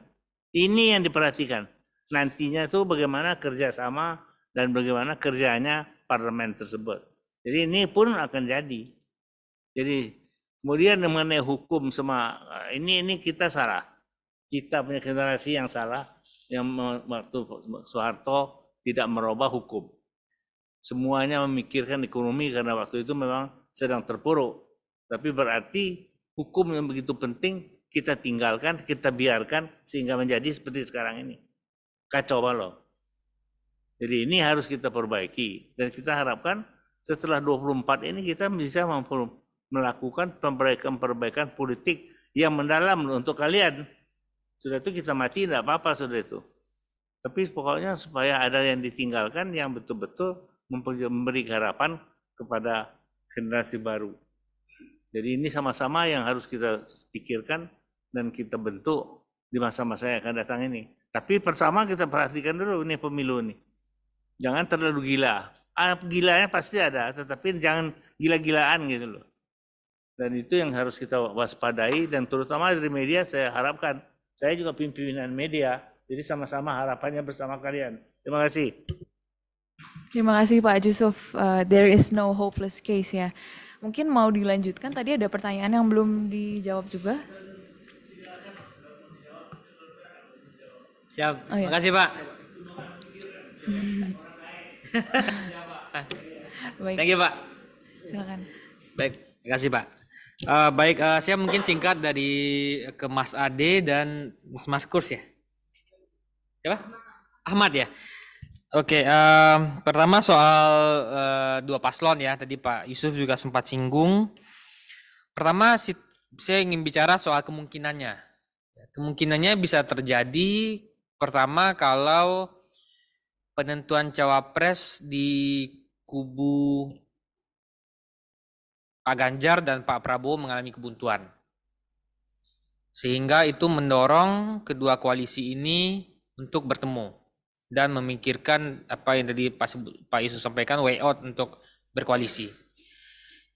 Ini yang diperhatikan. Nantinya itu bagaimana kerjasama dan bagaimana kerjanya parlemen tersebut. Jadi ini pun akan jadi. Jadi Kemudian mengenai hukum semua ini ini kita salah. Kita punya generasi yang salah yang waktu Soeharto tidak merubah hukum. Semuanya memikirkan ekonomi karena waktu itu memang sedang terpuruk. Tapi berarti hukum yang begitu penting kita tinggalkan, kita biarkan sehingga menjadi seperti sekarang ini. Kacau balau. Jadi ini harus kita perbaiki dan kita harapkan setelah 24 ini kita bisa mampu melakukan perbaikan-perbaikan politik yang mendalam untuk kalian. Sudah itu kita mati tidak apa-apa sudah itu. Tapi pokoknya supaya ada yang ditinggalkan yang betul-betul memberi harapan kepada generasi baru. Jadi ini sama-sama yang harus kita pikirkan dan kita bentuk di masa-masa yang akan datang ini. Tapi pertama kita perhatikan dulu ini pemilu ini. Jangan terlalu gila. Ah, gilanya pasti ada, tetapi jangan gila-gilaan gitu loh. Dan itu yang harus kita waspadai dan terutama dari media saya harapkan. Saya juga pimpinan media, jadi sama-sama harapannya bersama kalian. Terima kasih. Terima kasih Pak Yusuf. Uh, there is no hopeless case ya. Mungkin mau dilanjutkan, tadi ada pertanyaan yang belum dijawab juga. Siap, oh, iya. makasih Pak. Baik. Thank you Pak. Silakan. Baik, terima kasih Pak. Uh, baik, uh, saya mungkin singkat dari eh, ke Mas Ade dan Mas Mas Kurs ya. Siapa? Ahmad ya. Oke, okay, um, pertama soal uh, dua paslon ya. Tadi Pak Yusuf juga sempat singgung. Pertama, si, saya ingin bicara soal kemungkinannya. Kemungkinannya bisa terjadi pertama kalau penentuan cawapres di kubu Pak Ganjar dan Pak Prabowo mengalami kebuntuan. Sehingga itu mendorong kedua koalisi ini untuk bertemu dan memikirkan apa yang tadi Pak Yusuf sampaikan way out untuk berkoalisi.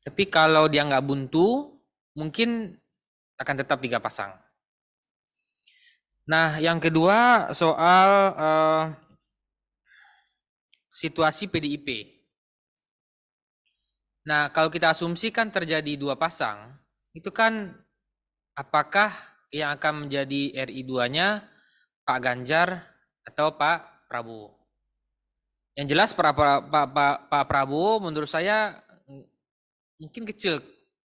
Tapi kalau dia nggak buntu, mungkin akan tetap tiga pasang. Nah, yang kedua soal uh, situasi PDIP. Nah, kalau kita asumsikan terjadi dua pasang, itu kan apakah yang akan menjadi RI2-nya Pak Ganjar atau Pak Prabowo? Yang jelas Pak, Pak, Pak, Pak Prabowo menurut saya mungkin kecil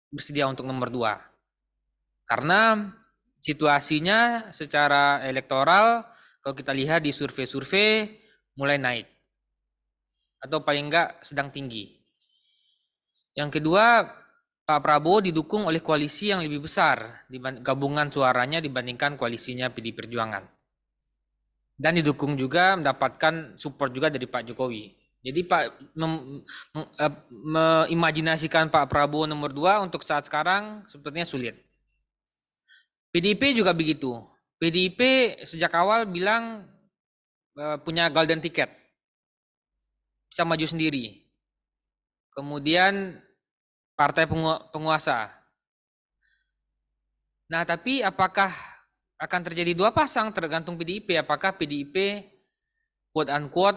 bersedia untuk nomor dua. Karena situasinya secara elektoral kalau kita lihat di survei-survei mulai naik. Atau paling enggak sedang tinggi. Yang kedua, Pak Prabowo didukung oleh koalisi yang lebih besar gabungan suaranya dibandingkan koalisinya PD Perjuangan. Dan didukung juga mendapatkan support juga dari Pak Jokowi. Jadi Pak eh, mengimajinasikan me, me, Pak Prabowo nomor dua untuk saat sekarang sepertinya sulit. PDIP juga begitu. PDIP sejak awal bilang uh, punya golden ticket, bisa maju sendiri. Kemudian partai penguasa. Nah, tapi apakah akan terjadi dua pasang tergantung PDIP apakah PDIP quote unquote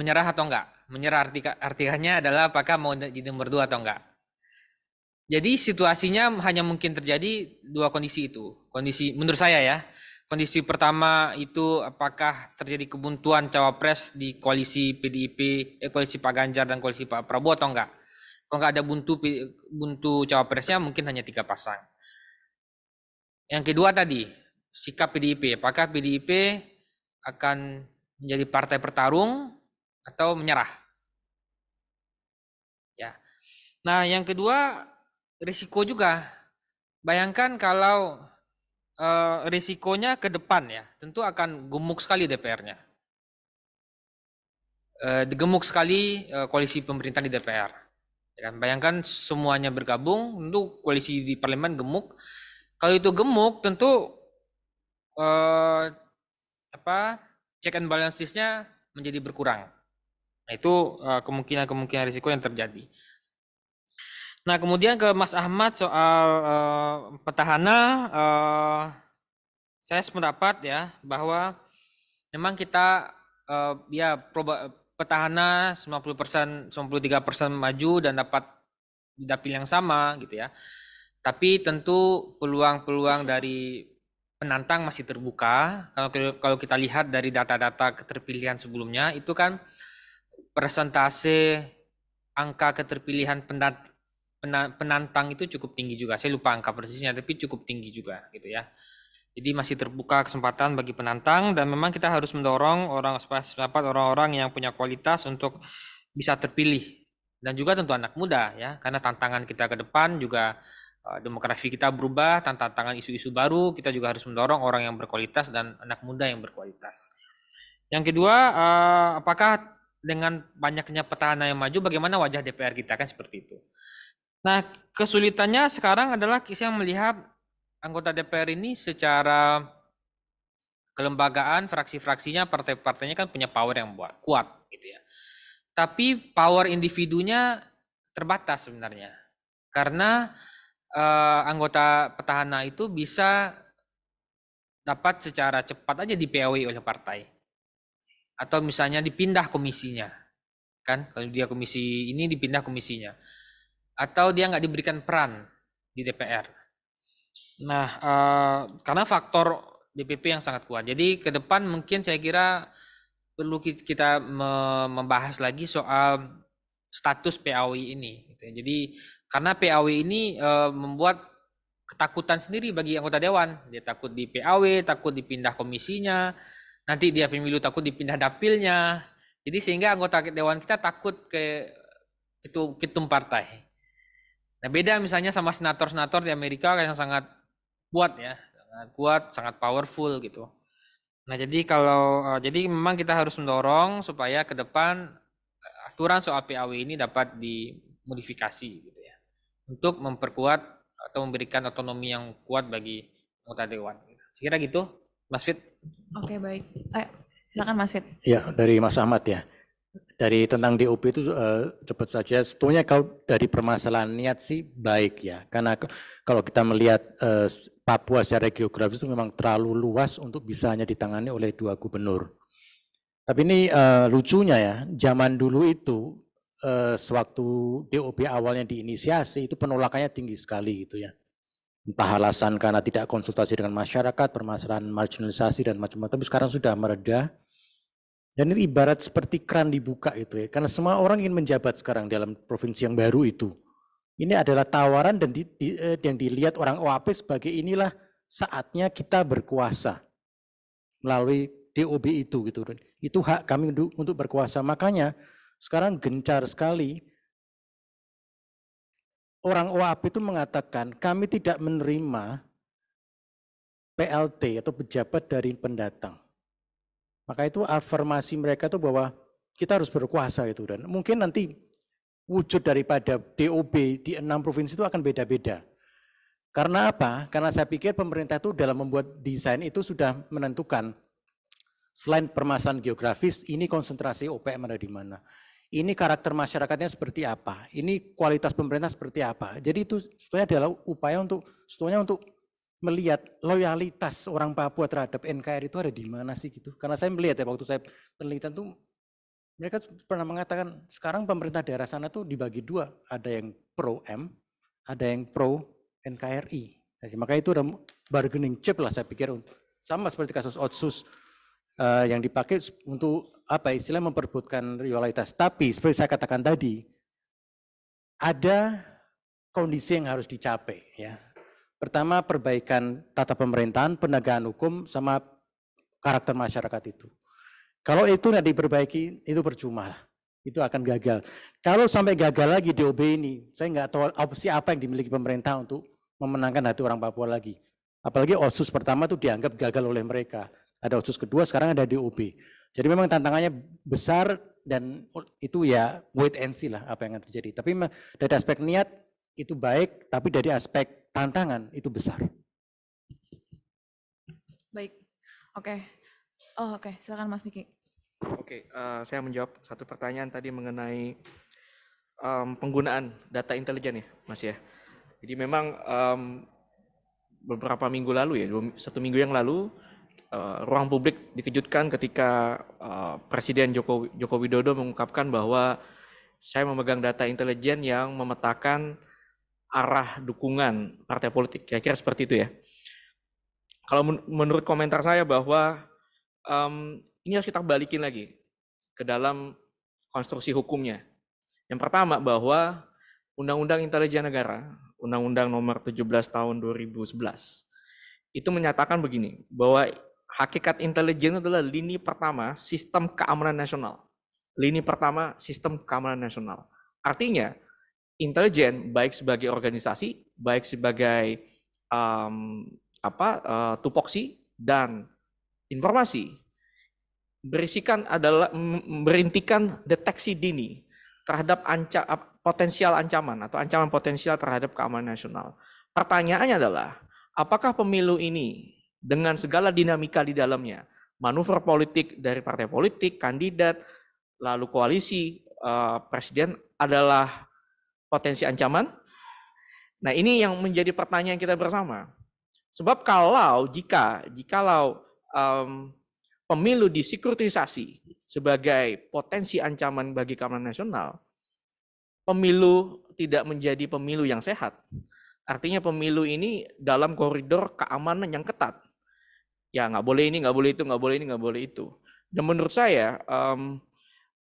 menyerah atau enggak. Menyerah arti artinya adalah apakah mau jadi nomor dua atau enggak. Jadi situasinya hanya mungkin terjadi dua kondisi itu. Kondisi menurut saya ya, Kondisi pertama itu apakah terjadi kebuntuan cawapres di koalisi PDIP, eh, koalisi Pak Ganjar dan koalisi Pak Prabowo atau enggak? Kalau nggak ada buntu buntu cawapresnya mungkin hanya tiga pasang. Yang kedua tadi sikap PDIP. Apakah PDIP akan menjadi partai pertarung atau menyerah? Ya. Nah yang kedua risiko juga. Bayangkan kalau eh, risikonya ke depan ya, tentu akan gemuk sekali DPR-nya. Eh, gemuk sekali eh, koalisi pemerintah di DPR Ya kan bayangkan semuanya bergabung, tentu koalisi di parlemen gemuk. Kalau itu gemuk, tentu eh, apa check and balancesnya menjadi berkurang. Nah, itu eh, kemungkinan-kemungkinan risiko yang terjadi. Nah kemudian ke Mas Ahmad soal eh, petahana, eh, saya sependapat ya bahwa memang kita eh, ya proba, petahana 90%, 93% maju dan dapat di dapil yang sama gitu ya. Tapi tentu peluang-peluang dari penantang masih terbuka. Kalau kalau kita lihat dari data-data keterpilihan sebelumnya itu kan persentase angka keterpilihan penantang itu cukup tinggi juga. Saya lupa angka persisnya tapi cukup tinggi juga gitu ya. Jadi masih terbuka kesempatan bagi penantang dan memang kita harus mendorong orang dapat orang-orang yang punya kualitas untuk bisa terpilih dan juga tentu anak muda ya karena tantangan kita ke depan juga eh, demografi kita berubah tantangan isu-isu baru kita juga harus mendorong orang yang berkualitas dan anak muda yang berkualitas. Yang kedua eh, apakah dengan banyaknya petahana yang maju bagaimana wajah DPR kita kan seperti itu. Nah, kesulitannya sekarang adalah kisah melihat anggota DPR ini secara kelembagaan, fraksi-fraksinya, partai-partainya kan punya power yang kuat gitu ya. Tapi power individunya terbatas sebenarnya. Karena eh, anggota petahana itu bisa dapat secara cepat aja di PAW oleh partai. Atau misalnya dipindah komisinya. Kan kalau dia komisi ini dipindah komisinya. Atau dia nggak diberikan peran di DPR Nah, uh, karena faktor DPP yang sangat kuat. Jadi ke depan mungkin saya kira perlu kita membahas lagi soal status PAW ini. Gitu ya. Jadi karena PAW ini uh, membuat ketakutan sendiri bagi anggota dewan. Dia takut di PAW, takut dipindah komisinya, nanti dia pemilu takut dipindah dapilnya. Jadi sehingga anggota dewan kita takut ke itu ketum partai. Nah, beda misalnya sama senator-senator di Amerika yang sangat kuat ya sangat kuat sangat powerful gitu nah jadi kalau eh, jadi memang kita harus mendorong supaya ke depan eh, aturan soal PAW ini dapat dimodifikasi gitu ya untuk memperkuat atau memberikan otonomi yang kuat bagi anggota dewan. Sekira gitu, Mas Fit. Oke baik, eh, silakan Mas Fit. Ya dari Mas Ahmad ya dari tentang DOP itu uh, cepat saja. Sebetulnya kalau dari permasalahan niat sih baik ya, karena kalau kita melihat uh, Papua secara geografis itu memang terlalu luas untuk bisa hanya ditangani oleh dua gubernur. Tapi ini uh, lucunya ya, zaman dulu itu uh, sewaktu DOP awalnya diinisiasi itu penolakannya tinggi sekali gitu ya. Entah alasan karena tidak konsultasi dengan masyarakat, permasalahan marginalisasi dan macam-macam. Tapi sekarang sudah meredah. Dan ini ibarat seperti keran dibuka itu ya, karena semua orang ingin menjabat sekarang dalam provinsi yang baru itu. Ini adalah tawaran dan di, di, eh, yang dilihat orang OAP sebagai inilah saatnya kita berkuasa melalui DOB itu gitu. Kan. Itu hak kami untuk, untuk berkuasa. Makanya sekarang gencar sekali orang OAP itu mengatakan kami tidak menerima PLT atau pejabat dari pendatang. Maka itu afirmasi mereka itu bahwa kita harus berkuasa itu dan mungkin nanti wujud daripada DOB di enam provinsi itu akan beda-beda. Karena apa? Karena saya pikir pemerintah itu dalam membuat desain itu sudah menentukan selain permasalahan geografis, ini konsentrasi OPM ada di mana. Ini karakter masyarakatnya seperti apa? Ini kualitas pemerintah seperti apa? Jadi itu sebetulnya adalah upaya untuk sebetulnya untuk melihat loyalitas orang Papua terhadap NKRI itu ada di mana sih gitu? Karena saya melihat ya waktu saya penelitian tuh mereka pernah mengatakan sekarang pemerintah daerah sana tuh dibagi dua, ada yang pro M, ada yang pro NKRI. Jadi, nah, maka itu ada bargaining chip lah saya pikir sama seperti kasus otsus uh, yang dipakai untuk apa istilah memperbutkan loyalitas. Tapi seperti saya katakan tadi, ada kondisi yang harus dicapai ya Pertama perbaikan tata pemerintahan, penegakan hukum, sama karakter masyarakat itu. Kalau itu tidak diperbaiki, itu percuma lah. Itu akan gagal. Kalau sampai gagal lagi DOB ini, saya nggak tahu opsi apa yang dimiliki pemerintah untuk memenangkan hati orang Papua lagi. Apalagi OSUS pertama itu dianggap gagal oleh mereka. Ada OSUS kedua, sekarang ada DOB. Jadi memang tantangannya besar dan itu ya wait and see lah apa yang akan terjadi. Tapi dari aspek niat itu baik, tapi dari aspek tantangan itu besar. Baik, oke. Okay. Oh, oke, okay. silakan Mas Niki. Oke, okay, uh, eh, saya menjawab satu pertanyaan tadi mengenai um, penggunaan data intelijen ya, Mas ya. Jadi memang um, beberapa minggu lalu ya, satu minggu yang lalu uh, ruang publik dikejutkan ketika uh, Presiden Joko Joko Widodo mengungkapkan bahwa saya memegang data intelijen yang memetakan arah dukungan partai politik. Kira-kira seperti itu ya. Kalau menurut komentar saya bahwa um, ini harus kita balikin lagi ke dalam konstruksi hukumnya. Yang pertama bahwa Undang-Undang Intelijen Negara, Undang-Undang Nomor 17 Tahun 2011, itu menyatakan begini bahwa hakikat intelijen adalah lini pertama sistem keamanan nasional. Lini pertama sistem keamanan nasional. Artinya, intelijen baik sebagai organisasi, baik sebagai um, apa uh, tupoksi dan informasi berisikan adalah berintikan deteksi dini terhadap anca, potensial ancaman atau ancaman potensial terhadap keamanan nasional. Pertanyaannya adalah apakah pemilu ini dengan segala dinamika di dalamnya, manuver politik dari partai politik, kandidat, lalu koalisi uh, presiden adalah potensi ancaman? Nah, ini yang menjadi pertanyaan kita bersama. Sebab kalau jika jikalau um, pemilu disekuritisasi sebagai potensi ancaman bagi keamanan nasional, pemilu tidak menjadi pemilu yang sehat. Artinya pemilu ini dalam koridor keamanan yang ketat. Ya nggak boleh ini, nggak boleh itu, nggak boleh ini, nggak boleh itu. Dan menurut saya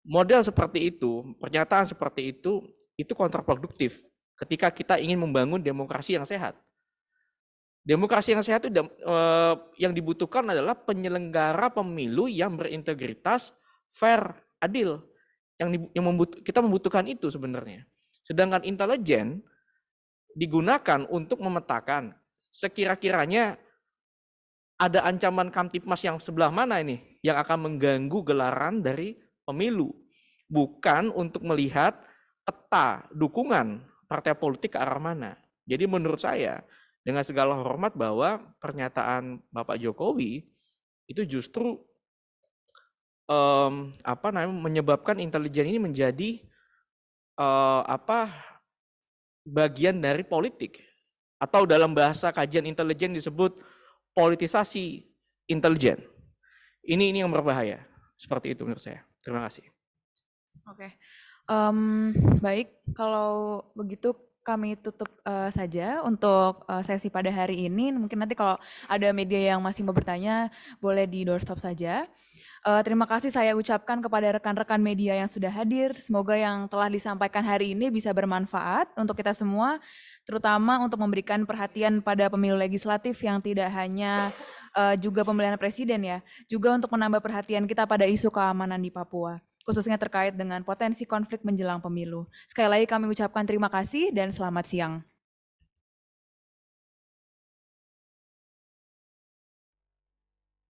model seperti itu, pernyataan seperti itu itu kontraproduktif ketika kita ingin membangun demokrasi yang sehat. Demokrasi yang sehat itu eh, yang dibutuhkan adalah penyelenggara pemilu yang berintegritas, fair, adil. Yang, di, yang kita membutuhkan itu sebenarnya. Sedangkan intelijen digunakan untuk memetakan sekira-kiranya ada ancaman kamtipmas yang sebelah mana ini yang akan mengganggu gelaran dari pemilu. Bukan untuk melihat peta dukungan partai politik ke arah mana. Jadi menurut saya dengan segala hormat bahwa pernyataan Bapak Jokowi itu justru um, apa namanya menyebabkan intelijen ini menjadi uh, apa bagian dari politik atau dalam bahasa kajian intelijen disebut politisasi intelijen. Ini ini yang berbahaya. Seperti itu menurut saya. Terima kasih. Oke. Okay. Um, baik, kalau begitu kami tutup uh, saja untuk uh, sesi pada hari ini. Mungkin nanti kalau ada media yang masih mau bertanya, boleh di doorstop saja. Uh, terima kasih saya ucapkan kepada rekan-rekan media yang sudah hadir. Semoga yang telah disampaikan hari ini bisa bermanfaat untuk kita semua, terutama untuk memberikan perhatian pada pemilu legislatif yang tidak hanya uh, juga pemilihan presiden ya, juga untuk menambah perhatian kita pada isu keamanan di Papua khususnya terkait dengan potensi konflik menjelang pemilu. Sekali lagi kami ucapkan terima kasih dan selamat siang.